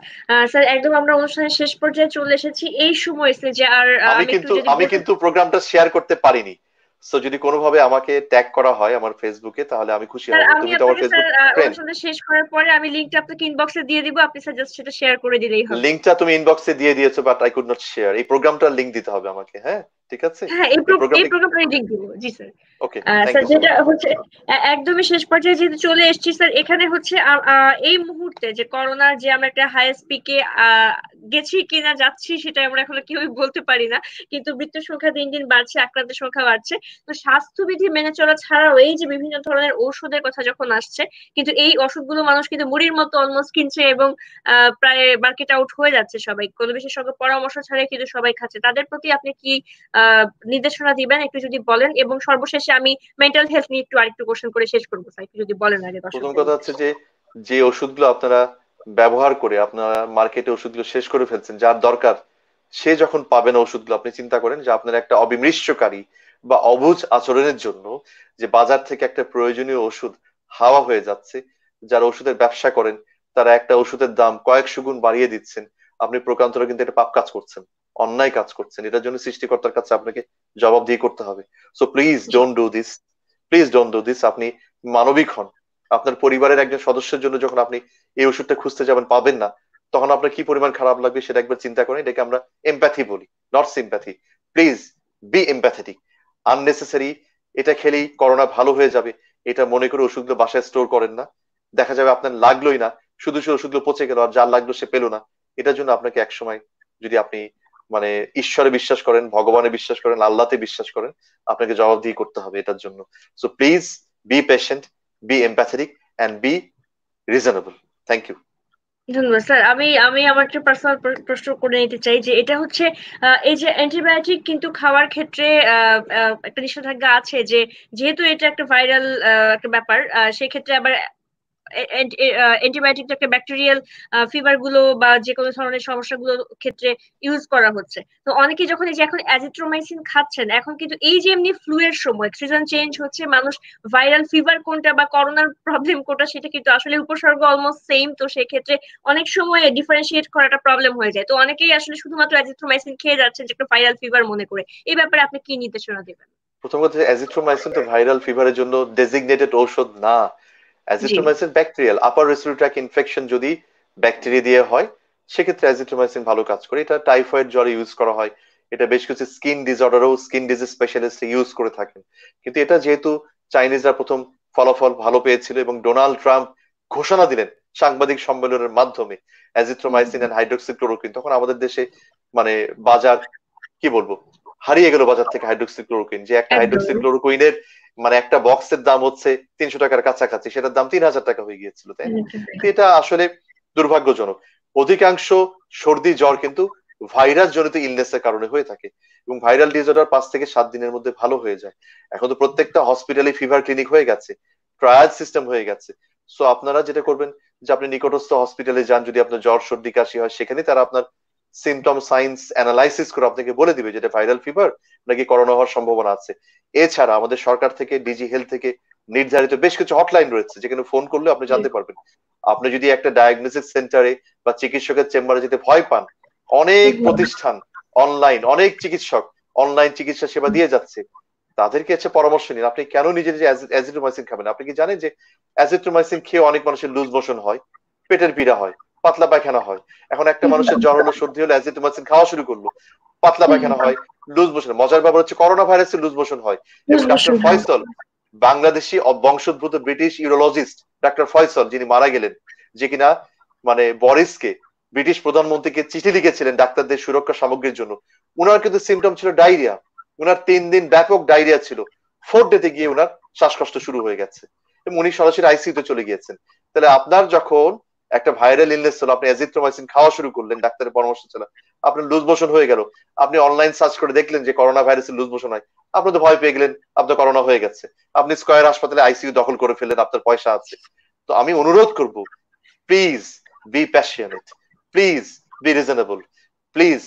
স্যার একদম আমরা অনুষ্ঠানের শেষ পর্যায়ে চলে এসেছি এই সময় যে আর আমি কিন্তু আমি
কিন্তু প্রোগ্রামটা শেয়ার করতে পারিনি সো যদি কোনোভাবে আমাকে ট্যাগ করা হয় আমার ফেসবুকে তাহলে আমি খুশি হব তুমি তো আমার ফেসবুক ফ্রেন্ড
অনুষ্ঠান শেষ করার পরে আমি লিংকটা আপনাকে ইনবক্সে দিয়ে দিব আপনি স্যার জাস্ট সেটা শেয়ার করে দিলেই হবে লিংকটা
তুমি ইনবক্সে দিয়ে দিয়েছো but I could not share এই প্রোগ্রামটার লিংক দিতে হবে আমাকে হ্যাঁ ঠিক আছে হ্যাঁ এই প্রোগ্রামটা
রেডিং দিব জি স্যার
ওকে স্যার যেটা
হচ্ছে একদমই শেষ পর্যায়ে যেহেতু চলে এসেছি স্যার এখানে হচ্ছে এই মুহূর্তে যে করোনা যে আমরা একটা হাইয়েস্ট পিকে গেছি কিনা যাচ্ছি সেটা আমরা এখন কেউই বলতে পারি না কিন্তু মৃত্যুর সংখ্যা দিন দিন বাড়ছে আক্রান্তের সংখ্যা বাড়ছে তো স্বাস্থ্যবিধি মেনে চলা ছাড়াও এই যে বিভিন্ন ধরনের ঔষধের কথা যখন আসছে কিন্তু এই ওষুধগুলো মানুষ কিন্তু মুড়ির মতো অলমোস্ট কিনছে এবং প্রায় মার্কেট আউট হয়ে যাচ্ছে সবাই কোনো বিশেষজ্ঞ পরামর্শ ছাড়াই কিন্তু সবাই খাচ্ছে তাদের প্রতি আপনি কি নির্দেশনা দিবেন একটু যদি বলেন এবং সর্বশেষে আমি মেন্টাল হেলথ নিয়ে একটু আরেকটু কোশ্চেন করে শেষ করবো স্যার একটু যদি বলেন আগে প্রথম কথা
হচ্ছে যে যে ওষুধগুলো আপনারা ব্যবহার করে আপনারা মার্কেটে ওষুধগুলো শেষ করে ফেলছেন যার দরকার সে যখন পাবে না ওষুধগুলো আপনি চিন্তা করেন যে আপনার একটা অবিমৃষ্যকারী বা অবুজ আচরণের জন্য যে বাজার থেকে একটা প্রয়োজনীয় ওষুধ হাওয়া হয়ে যাচ্ছে যারা ওষুধের ব্যবসা করেন তারা একটা ওষুধের দাম কয়েকশো গুণ বাড়িয়ে দিচ্ছেন আপনি প্রকান্তরা কিন্তু একটা পাপ কাজ করছেন অন্যায় কাজ করছেন এটার জন্য সৃষ্টিকর্তার কাছে আপনাকে জবাব দিয়ে করতে হবে so please don't do this please don't do this আপনি মানবিক হন আপনার পরিবারের একজন সদস্যের জন্য যখন আপনি এই ওষুধটা খুঁজতে যাবেন পাবেন না তখন আপনার কি পরিমাণ খারাপ লাগবে সেটা একবার চিন্তা করেন এটাকে আমরা এমপ্যাথি বলি not sympathy please be empathetic unnecessary এটা খেলেই করোনা ভালো হয়ে যাবে এটা মনে করে ওষুধগুলো বাসায় স্টোর করেন না দেখা যাবে আপনার লাগলোই না শুধু সে ওষুধগুলো পচে গেল আর যা লাগলো সে পেলো না এটার জন্য আপনাকে একসময় যদি আপনি মানে ঈশ্বরে বিশ্বাস করেন ভগবানে বিশ্বাস করেন আল্লাহতে বিশ্বাস করেন আপনাকে জবাবদিহি করতে হবে এটার জন্য so please be patient be empathetic and be reasonable thank you
ধন্যবাদ স্যার আমি আমি আমার একটা পার্সোনাল প্রশ্ন করে নিতে চাই যে এটা হচ্ছে এই যে অ্যান্টিবায়োটিক কিন্তু খাওয়ার ক্ষেত্রে একটা নিষেধাজ্ঞা আছে যে যেহেতু এটা একটা ভাইরাল একটা ব্যাপার সেক্ষেত্রে আবার অ্যান্টিবায়োটিকটাকে ব্যাকটেরিয়াল ফিভার গুলো বা যে কোনো ধরনের সমস্যাগুলোর ক্ষেত্রে ইউজ করা হচ্ছে তো অনেকে যখন এই যে এখন অ্যাজিথ্রোমাইসিন খাচ্ছেন এখন কিন্তু এই যে এমনি ফ্লু এর সময় সিজন চেঞ্জ হচ্ছে মানুষ ভাইরাল ফিভার কোনটা বা করোনার প্রবলেম কোনটা সেটা কিন্তু আসলে উপসর্গ অলমোস্ট সেম তো সেক্ষেত্রে অনেক সময় ডিফারেন্সিয়েট করাটা প্রবলেম হয়ে যায় তো অনেকেই আসলে শুধুমাত্র অ্যাজিথ্রোমাইসিন খেয়ে যাচ্ছেন যে একটা ভাইরাল ফিভার মনে করে এই ব্যাপারে আপনি কি নির্দেশনা দেবেন
প্রথমত কথা অ্যাজিথ্রোমাইসিন তো ভাইরাল ফিভারের জন্য ডেজিগনেটেড ঔষধ না azithromycin bacterial upper respiratory infection যদি ব্যাকটেরিয়া দিয়ে হয় সেক্ষেত্রে অ্যাজিথ্রোমাইসিন ভালো কাজ করে এটা টাইফয়েড জ্বরে ইউজ করা হয় এটা বেশ কিছু স্কিন ডিসঅর্ডারও স্কিন ডিজিজ স্পেশালিস্ট ইউজ করে থাকেন কিন্তু এটা যেহেতু চাইনিজরা প্রথম ফলাফল ভালো পেয়েছিল এবং ডোনাল্ড ট্রাম্প ঘোষণা দিলেন সাংবাদিক সম্মেলনের মাধ্যমে অ্যাজিথ্রোমাইসিন এন্ড হাইড্রোক্সিক্লোরোকুইন তখন আমাদের দেশে মানে বাজার কি বলবো হারিয়ে গেল বাজার থেকে হাইড্রোক্সিক্লোরোকুইন যে একটা হাইড্রোক্সিক্লোরোকুইনের মানে একটা বক্সের দাম হচ্ছে তিনশো টাকার কাছাকাছি সেটার দাম তিন হাজার টাকা হয়ে গিয়েছিল তাই না এটা আসলে দুর্ভাগ্যজনক অধিকাংশ সর্দি জ্বর কিন্তু ভাইরাস জনিত ইলনেসের কারণে হয়ে থাকে এবং ভাইরাল ডিজর্ডার পাঁচ থেকে সাত দিনের মধ্যে ভালো হয়ে যায় এখন তো প্রত্যেকটা হসপিটালে ফিভার ক্লিনিক হয়ে গেছে ট্রায়াল সিস্টেম হয়ে গেছে সো আপনারা যেটা করবেন যে আপনি নিকটস্থ হসপিটালে যান যদি আপনার জ্বর সর্দি কাশি হয় সেখানে তারা আপনার সিমটম সাইন্স অ্যানালাইসিস করে আপনাকে বলে দিবে যেটা ভাইরাল ফিভার নাকি করোনা হওয়ার সম্ভাবনা আছে এছাড়া আমাদের সরকার থেকে ডিজি হেলথ থেকে নির্ধারিত বেশ কিছু হটলাইন রয়েছে যেখানে ফোন করলে আপনি জানতে পারবেন আপনি যদি একটা ডায়াগনোসিস সেন্টারে বা চিকিৎসকের চেম্বারে যেতে ভয় পান অনেক প্রতিষ্ঠান অনলাইন অনেক চিকিৎসক অনলাইন চিকিৎসা সেবা দিয়ে যাচ্ছে তাদেরকে হচ্ছে পরামর্শ নিন আপনি কেন নিজে নিজে অ্যাজিথ্রোমাইসিন খাবেন আপনি কি জানেন যে অ্যাজিট্রোমাইসিন খেয়ে অনেক মানুষের লুজ মোশন হয় পেটের পীড়া হয় পাতলা পায়খানা হয় এখন একটা মানুষের জ্বর হলো সর্দি হলো অ্যাজিথ্রোমাইসিন খাওয়া শুরু করলো পাতলা পায়খানা হয় লুজ মোশন মজার ব্যাপার হচ্ছে করোনা ভাইরাসে লুজ মোশন হয় ডাক্তার ফয়সল বাংলাদেশি বংশোদ্ভূত ব্রিটিশ ইউরোলজিস্ট ডাক্তার ফয়সল যিনি মারা গেলেন যে কিনা মানে বরিসকে ব্রিটিশ প্রধানমন্ত্রীকে চিঠি লিখেছিলেন ডাক্তারদের সুরক্ষা সামগ্রীর জন্য উনার কিন্তু সিমটম ছিল ডায়রিয়া উনার তিন দিন ব্যাপক ডায়রিয়া ছিল ফোর ডেতে গিয়ে উনার শ্বাসকষ্ট শুরু হয়ে গেছে এবং উনি সরাসরি আইসিইউতে চলে গিয়েছেন তাহলে আপনার যখন একটা ভাইরাল ইলনেস হলো আপনি অ্যাজিথ্রোমাইসিন খাওয়া শুরু করলেন ডাক্তারের পরামর্শ ছিল আপনার লুজ মোশন হয়ে গেল আপনি অনলাইন সার্চ করে দেখলেন যে করোনা ভাইরাসের লুজ মোশন হয় আপনি তো ভয় পেয়ে গেলেন আপনার করোনা হয়ে গেছে আপনি স্কয়ার হাসপাতালে আইসিইউ দখল করে ফেলেন আপনার পয়সা আছে তো আমি অনুরোধ করব please be passionate please be reasonable please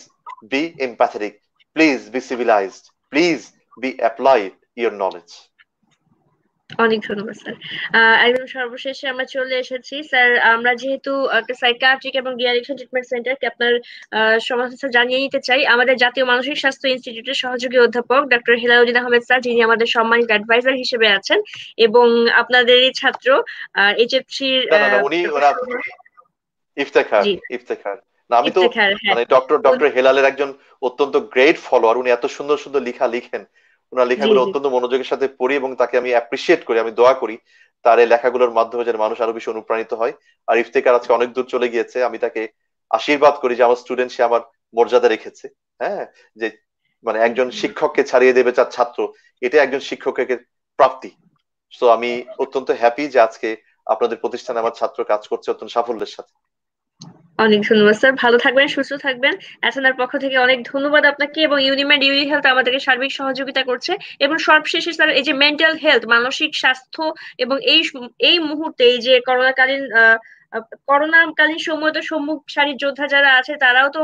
be empathetic please be civilised please be applied your knowledge
অনেক ধন্যবাদ স্যার একদম সর্বশেষে আমরা চলে এসেছি স্যার আমরা যেহেতু একটা সাইকাট্রিক এবং ডিয়ারিকশন ট্রিটমেন্ট সেন্টার কে আপনার সমস্যা জানিয়ে নিতে চাই আমাদের জাতীয় মানসিক স্বাস্থ্য ইনস্টিটিউটের সহযোগী অধ্যাপক ডক্টর হেলাউদ্দিন আহমেদ স্যার যিনি আমাদের সম্মানিত অ্যাডভাইজার হিসেবে আছেন এবং আপনাদেরই ছাত্র এইচএফ থ্রির
ইফতেখার ইফতেখার আমি তো হ্যাঁ। মানে ডক্টর ডক্টর হেলালের একজন অত্যন্ত গ্রেট ফলোয়ার উনি এত সুন্দর সুন্দর লেখা লিখেন ওনার লেখাগুলো অত্যন্ত মনোযোগের সাথে পড়ি এবং তাকে আমি অ্যাপ্রিসিয়েট করি আমি দোয়া করি তার এই লেখাগুলোর মাধ্যমে যেন মানুষ আরো বেশি অনুপ্রাণিত হয় আর ইফতেকার আজকে অনেক দূর চলে গিয়েছে আমি তাকে আশীর্বাদ করি যে আমার স্টুডেন্ট সে আমার মর্যাদা রেখেছে হ্যাঁ যে মানে একজন শিক্ষককে ছাড়িয়ে দেবে তার ছাত্র এটা একজন শিক্ষকের প্রাপ্তি তো আমি অত্যন্ত হ্যাপি যে আজকে আপনাদের প্রতিষ্ঠানে আমার ছাত্র কাজ করছে অত্যন্ত সাফল্যের সাথে
অনেক ধন্যবাদ স্যার ভালো থাকবেন সুস্থ থাকবেন এসএনআর পক্ষ থেকে অনেক ধন্যবাদ আপনাকে এবং ইউনিমেড ইউনি হেলথ আমাদেরকে সার্বিক সহযোগিতা করছে এবং সর্বশেষে স্যার এই যে মেন্টাল হেলথ মানসিক স্বাস্থ্য এবং এই এই মুহূর্তে এই যে করোনাকালীন আহ করোনাকালীন সময় তো সম্মুখ সারির যোদ্ধা যারা আছে তারাও তো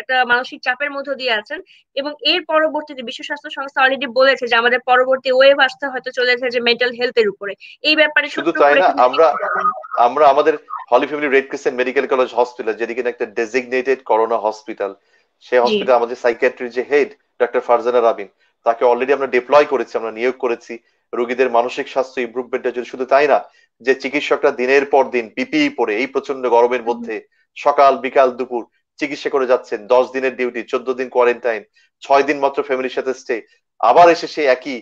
একটা মানসিক চাপের মধ্য দিয়ে আছেন এবং এর পরবর্তীতে বিশ্ব স্বাস্থ্য সংস্থা অলরেডি বলেছে যে আমাদের পরবর্তী ওয়েভ আসতে হয়তো চলেছে যে মেন্টাল হেলথ এর উপরে এই ব্যাপারে শুধু তাই না আমরা
আমরা আমাদের Holy Family Red Crescent medical College Hospital যেদিকে একটা ডেজিগনেটেড করোনা হসপিটাল সেই হসপিটাল আমাদের সাইকিয়াট্রির যে হেড ডক্টর ফারজানা রাবিন তাকে অলরেডি আমরা ডিপ্লয় করেছি আমরা নিয়োগ করেছি রোগীদের মানসিক স্বাস্থ্য ইম্প্রুভমেন্টের জন্য শুধু তাই না যে চিকিৎসকরা দিনের পর দিন পিপি পরে এই প্রচন্ড গরমের মধ্যে সকাল বিকাল দুপুর চিকিৎসা করে যাচ্ছেন দশ দিনের ডিউটি চোদ্দ দিন কোয়ারেন্টাইন ছয় দিন মাত্র ফ্যামিলির সাথে স্টে আবার এসে সেই একই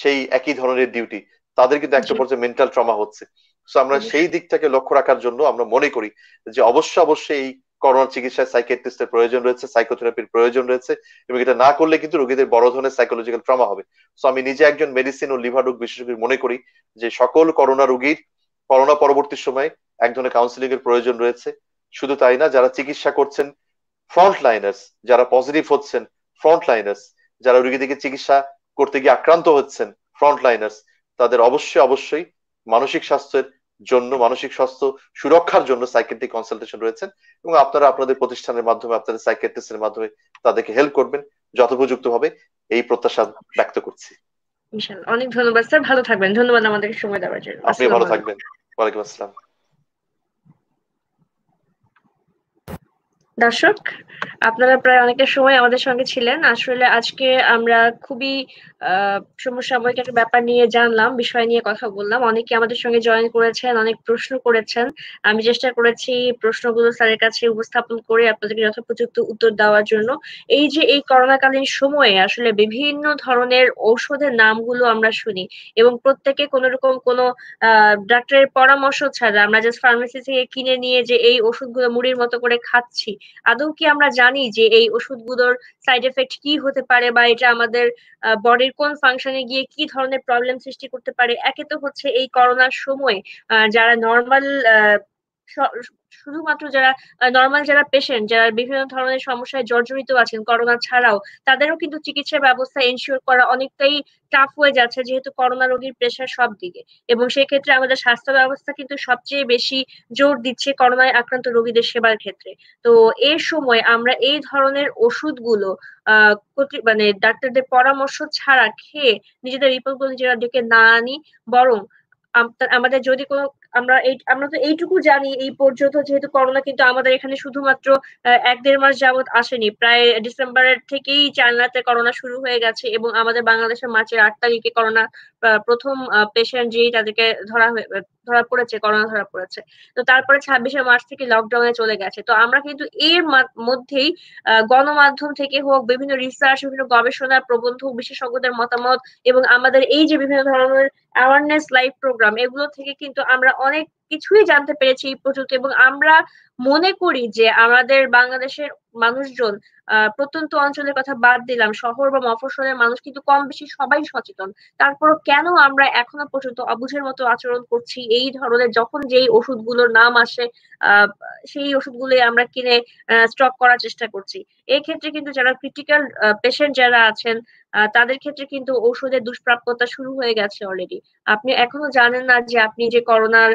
সেই একই ধরনের ডিউটি তাদের কিন্তু একটা পর্যায়ে মেন্টাল ট্রমা হচ্ছে সো আমরা সেই দিকটাকে লক্ষ্য রাখার জন্য আমরা মনে করি যে অবশ্যই অবশ্যই এই করোনা চিকিৎসায় সাইকেট্রিস্টের প্রয়োজন রয়েছে সাইকোথেরাপির প্রয়োজন রয়েছে এবং এটা না করলে কিন্তু রোগীদের বড় ধরনের সাইকোলজিক্যাল ট্রমা হবে সো আমি নিজে একজন মেডিসিন ও লিভার রোগ বিশেষজ্ঞ মনে করি যে সকল করোনা রোগীর করোনা পরবর্তী সময়ে এক ধরনের কাউন্সিলিং এর প্রয়োজন রয়েছে শুধু তাই না যারা চিকিৎসা করছেন ফ্রন্ট লাইনার্স যারা পজিটিভ হচ্ছেন ফ্রন্ট লাইনার্স যারা রোগীদেরকে চিকিৎসা করতে গিয়ে আক্রান্ত হচ্ছেন ফ্রন্ট লাইনার্স তাদের অবশ্যই অবশ্যই মানসিক স্বাস্থ্যের জন্য মানসিক স্বাস্থ্য সুরক্ষার জন্য সাইকেট্রিক কনসালটেশন রয়েছেন এবং আপনারা আপনাদের প্রতিষ্ঠানের মাধ্যমে আপনাদের সাইকেট্রিস্টের মাধ্যমে তাদেরকে হেল্প করবেন যথোপযুক্ত ভাবে এই প্রত্যাশা ব্যক্ত করছি
অনেক ধন্যবাদ স্যার ভালো থাকবেন ধন্যবাদ আমাদেরকে সময় দেওয়ার জন্য আপনি
ভালো থাকবেন ওয়ালাইকুম আসসালাম
দর্শক আপনারা প্রায় অনেকটা সময় আমাদের সঙ্গে ছিলেন আসলে আজকে আমরা খুবই সমসাময়িক একটা ব্যাপার নিয়ে জানলাম বিষয় নিয়ে কথা বললাম অনেকে আমাদের সঙ্গে জয়েন করেছেন অনেক প্রশ্ন করেছেন আমি চেষ্টা করেছি প্রশ্নগুলো স্যারের কাছে উপস্থাপন করে আপনাদেরকে যথোপযুক্ত উত্তর দেওয়ার জন্য এই যে এই করোনাকালীন সময়ে আসলে বিভিন্ন ধরনের ঔষধের নামগুলো আমরা শুনি এবং প্রত্যেকে কোনো রকম কোনো ডাক্তারের পরামর্শ ছাড়া আমরা জাস্ট ফার্মেসি থেকে কিনে নিয়ে যে এই ওষুধগুলো মুড়ির মতো করে খাচ্ছি আদৌ কি আমরা জানি যে এই ওষুধগুলোর সাইড এফেক্ট কি হতে পারে বা এটা আমাদের বডির কোন ফাংশনে গিয়ে কি ধরনের প্রবলেম সৃষ্টি করতে পারে একে তো হচ্ছে এই করোনার সময় যারা নর্মাল শুধুমাত্র যারা নর্মাল যারা পেশেন্ট যারা বিভিন্ন ধরনের সমস্যায় জর্জরিত আছেন করোনা ছাড়াও তাদেরও কিন্তু চিকিৎসা ব্যবস্থা এনশিওর করা অনেকটাই টাফ হয়ে যাচ্ছে যেহেতু করোনা রোগীর প্রেশার সব দিকে এবং সেক্ষেত্রে আমাদের স্বাস্থ্য ব্যবস্থা কিন্তু সবচেয়ে বেশি জোর দিচ্ছে করোনায় আক্রান্ত রোগীদের সেবার ক্ষেত্রে তো এই সময় আমরা এই ধরনের ওষুধগুলো মানে ডাক্তারদের পরামর্শ ছাড়া খেয়ে নিজেদের রিপোর্টগুলো নিজেরা দিকে না আনি বরং আমাদের যদি কোনো আমরা এই আমরা তো এইটুকু জানি এই পর্যন্ত যেহেতু করোনা কিন্তু আমাদের এখানে শুধুমাত্র এক দেড় মাস যাবত আসেনি প্রায় ডিসেম্বরের থেকেই চায়নাতে করোনা শুরু হয়ে গেছে এবং আমাদের বাংলাদেশে মার্চের আট তারিখে করোনা প্রথম পেশেন্ট যেই তাদেরকে ধরা হয়ে ধরা পড়েছে করোনা ধরা পড়েছে তো তারপরে ছাব্বিশে মার্চ থেকে লকডাউনে চলে গেছে তো আমরা কিন্তু এর মধ্যেই গণমাধ্যম থেকে হোক বিভিন্ন রিসার্চ বিভিন্ন গবেষণা প্রবন্ধ বিশেষজ্ঞদের মতামত এবং আমাদের এই যে বিভিন্ন ধরনের অ্যাওয়ারনেস লাইভ প্রোগ্রাম এগুলো থেকে কিন্তু আমরা অনেক কিছুই জানতে পেরেছি এই প্রযুক্তি এবং আমরা মনে করি যে আমাদের বাংলাদেশের মানুষজন প্রত্যন্ত অঞ্চলের কথা বাদ দিলাম শহর বা মফসলের মানুষ কিন্তু কম বেশি সবাই সচেতন তারপর কেন আমরা এখনো পর্যন্ত অবুঝের মতো আচরণ করছি এই ধরনের যখন যেই ওষুধগুলোর নাম আসে সেই ওষুধগুলোই আমরা কিনে স্টক করার চেষ্টা করছি এক্ষেত্রে কিন্তু যারা ক্রিটিক্যাল পেশেন্ট যারা আছেন তাদের ক্ষেত্রে কিন্তু ঔষধের দুষ্প্রাপ্যতা শুরু হয়ে গেছে অলরেডি আপনি এখনো জানেন না যে আপনি যে করোনার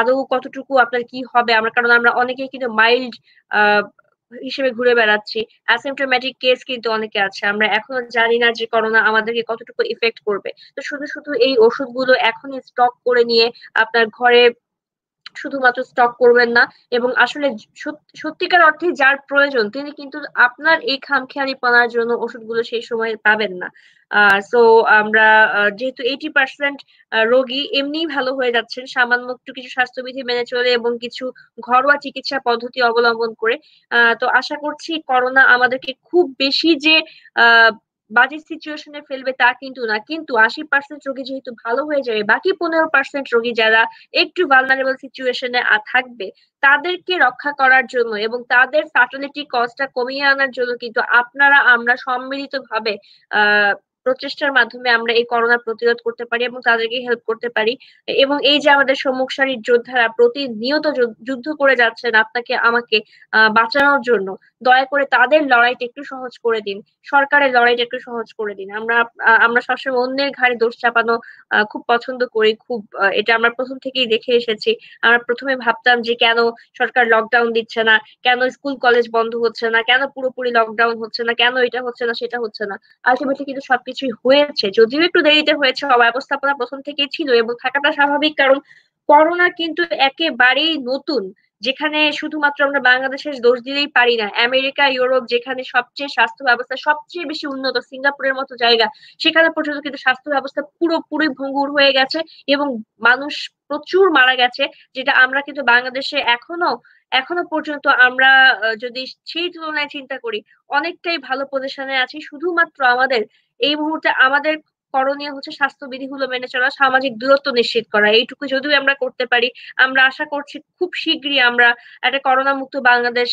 আদৌ কতটুকু আপনার কি হবে আমরা কারণ আমরা অনেকেই কিন্তু মাইল্ড হিসেবে ঘুরে বেড়াচ্ছি অ্যাসিমটোম্যাটিক কেস কিন্তু অনেকে আছে আমরা এখনো জানি না যে করোনা আমাদেরকে কতটুকু ইফেক্ট করবে তো শুধু শুধু এই ওষুধগুলো এখনই স্টক করে নিয়ে আপনার ঘরে শুধুমাত্র স্টক করবেন না এবং আসলে সত্যিকার অর্থে যার প্রয়োজন তিনি কিন্তু আপনার এই পানার জন্য ওষুধগুলো সেই সময় পাবেন না সো আমরা যেহেতু এইটি পার্সেন্ট রোগী এমনিই ভালো হয়ে যাচ্ছেন সামান্য একটু কিছু স্বাস্থ্যবিধি মেনে চলে এবং কিছু ঘরোয়া চিকিৎসা পদ্ধতি অবলম্বন করে তো আশা করছি করোনা আমাদেরকে খুব বেশি যে আহ বাজে সিচুয়েশনে ফেলবে তা কিন্তু না কিন্তু আশি পার্সেন্ট রোগী যেহেতু ভালো হয়ে যাবে বাকি পনেরো পার্সেন্ট রোগী যারা একটু ভালনারেবল সিচুয়েশনে থাকবে তাদেরকে রক্ষা করার জন্য এবং তাদের ফ্যাটালিটি কস্টটা কমিয়ে আনার জন্য কিন্তু আপনারা আমরা সম্মিলিতভাবে আহ প্রচেষ্টার মাধ্যমে আমরা এই করোনা প্রতিরোধ করতে পারি এবং তাদেরকে হেল্প করতে পারি এবং এই যে আমাদের সম্মুখ যোদ্ধারা প্রতিনিয়ত যুদ্ধ করে যাচ্ছেন আপনাকে আমাকে বাঁচানোর জন্য দয়া করে তাদের লড়াইটা একটু সহজ করে দিন সরকারের লড়াইটা একটু সহজ করে দিন আমরা আমরা সবসময় অন্যের ঘাড়ে দোষ চাপানো খুব পছন্দ করি খুব এটা আমরা প্রথম থেকেই দেখে এসেছি আমরা প্রথমে ভাবতাম যে কেন সরকার লকডাউন দিচ্ছে না কেন স্কুল কলেজ বন্ধ হচ্ছে না কেন পুরোপুরি লকডাউন হচ্ছে না কেন এটা হচ্ছে না সেটা হচ্ছে না আলটিমেটলি কিন্তু সবকিছু কিছুই হয়েছে যদিও একটু দেরিতে হয়েছে অব্যবস্থাপনা প্রথম থেকেই ছিল এবং থাকাটা স্বাভাবিক কারণ করোনা কিন্তু একেবারেই নতুন যেখানে শুধুমাত্র আমরা বাংলাদেশের দোষ দিতেই পারি না আমেরিকা ইউরোপ যেখানে সবচেয়ে স্বাস্থ্য ব্যবস্থা সবচেয়ে বেশি উন্নত সিঙ্গাপুরের মতো জায়গা সেখানে পর্যন্ত কিন্তু স্বাস্থ্য ব্যবস্থা পুরোপুরি ভঙ্গুর হয়ে গেছে এবং মানুষ প্রচুর মারা গেছে যেটা আমরা কিন্তু বাংলাদেশে এখনো এখনো পর্যন্ত আমরা যদি সেই তুলনায় চিন্তা করি অনেকটাই ভালো পজিশনে আছি শুধুমাত্র আমাদের এই মুহূর্তে আমাদের করণীয় হচ্ছে গুলো মেনে চলা সামাজিক দূরত্ব নিশ্চিত করা এইটুকু যদিও আমরা করতে পারি আমরা আশা করছি খুব শীঘ্রই আমরা একটা করোনা মুক্ত বাংলাদেশ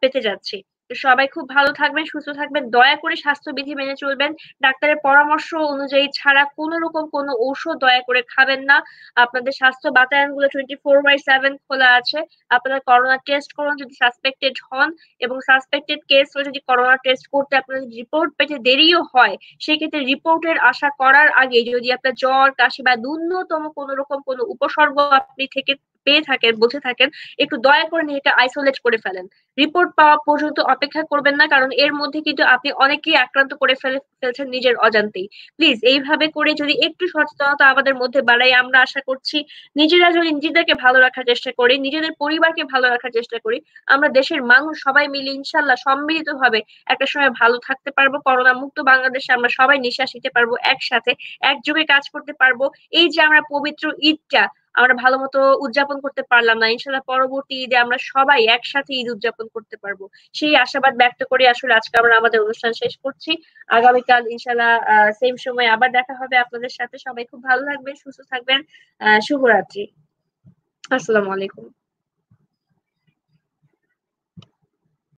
পেতে যাচ্ছি তো সবাই খুব ভালো থাকবেন সুস্থ থাকবেন দয়া করে স্বাস্থ্যবিধি মেনে চলবেন ডাক্তারের পরামর্শ অনুযায়ী ছাড়া কোন রকম কোন ঔষধ দয়া করে খাবেন না আপনাদের স্বাস্থ্য বাতায়ন গুলো টোয়েন্টি ফোর বাই সেভেন খোলা আছে আপনারা করোনা টেস্ট করুন যদি সাসপেক্টেড হন এবং সাসপেক্টেড কেস যদি করোনা টেস্ট করতে আপনাদের রিপোর্ট পেতে দেরিও হয় সেক্ষেত্রে রিপোর্টের আশা করার আগে যদি আপনার জ্বর কাশি বা ন্যূনতম কোন রকম কোন উপসর্গ আপনি থেকে পেয়ে থাকেন বসে থাকেন একটু দয়া করে এটা আইসোলেট করে ফেলেন রিপোর্ট পাওয়া পর্যন্ত অপেক্ষা করবেন না কারণ এর মধ্যে কিন্তু আপনি অনেকেই আক্রান্ত করে ফেলে ফেলছেন নিজের অজান্তেই প্লিজ এইভাবে করে যদি একটু সচেতনতা আমাদের মধ্যে বাড়াই আমরা আশা করছি নিজেরা যদি নিজেদেরকে ভালো রাখার চেষ্টা করি নিজেদের পরিবারকে ভালো রাখার চেষ্টা করি আমরা দেশের মানুষ সবাই মিলে ইনশাল্লাহ সম্মিলিত ভাবে একটা সময় ভালো থাকতে পারবো করোনা মুক্ত বাংলাদেশে আমরা সবাই নিঃশ্বাস নিতে পারবো একসাথে একযোগে কাজ করতে পারবো এই যে আমরা পবিত্র ঈদটা আমরা ভালো মতো উদযাপন করতে পারলাম না ইনশাল্লাহ পরবর্তী ঈদে আমরা সবাই একসাথে ঈদ উদযাপন করতে পারবো সেই আশাবাদ ব্যক্ত করে আসলে আজকে আমরা আমাদের অনুষ্ঠান শেষ করছি আগামীকাল ইনশাল্লাহ সেম সময় আবার দেখা হবে আপনাদের সাথে সবাই খুব ভালো থাকবেন সুস্থ থাকবেন আহ শুভরাত্রি আসসালামু আলাইকুম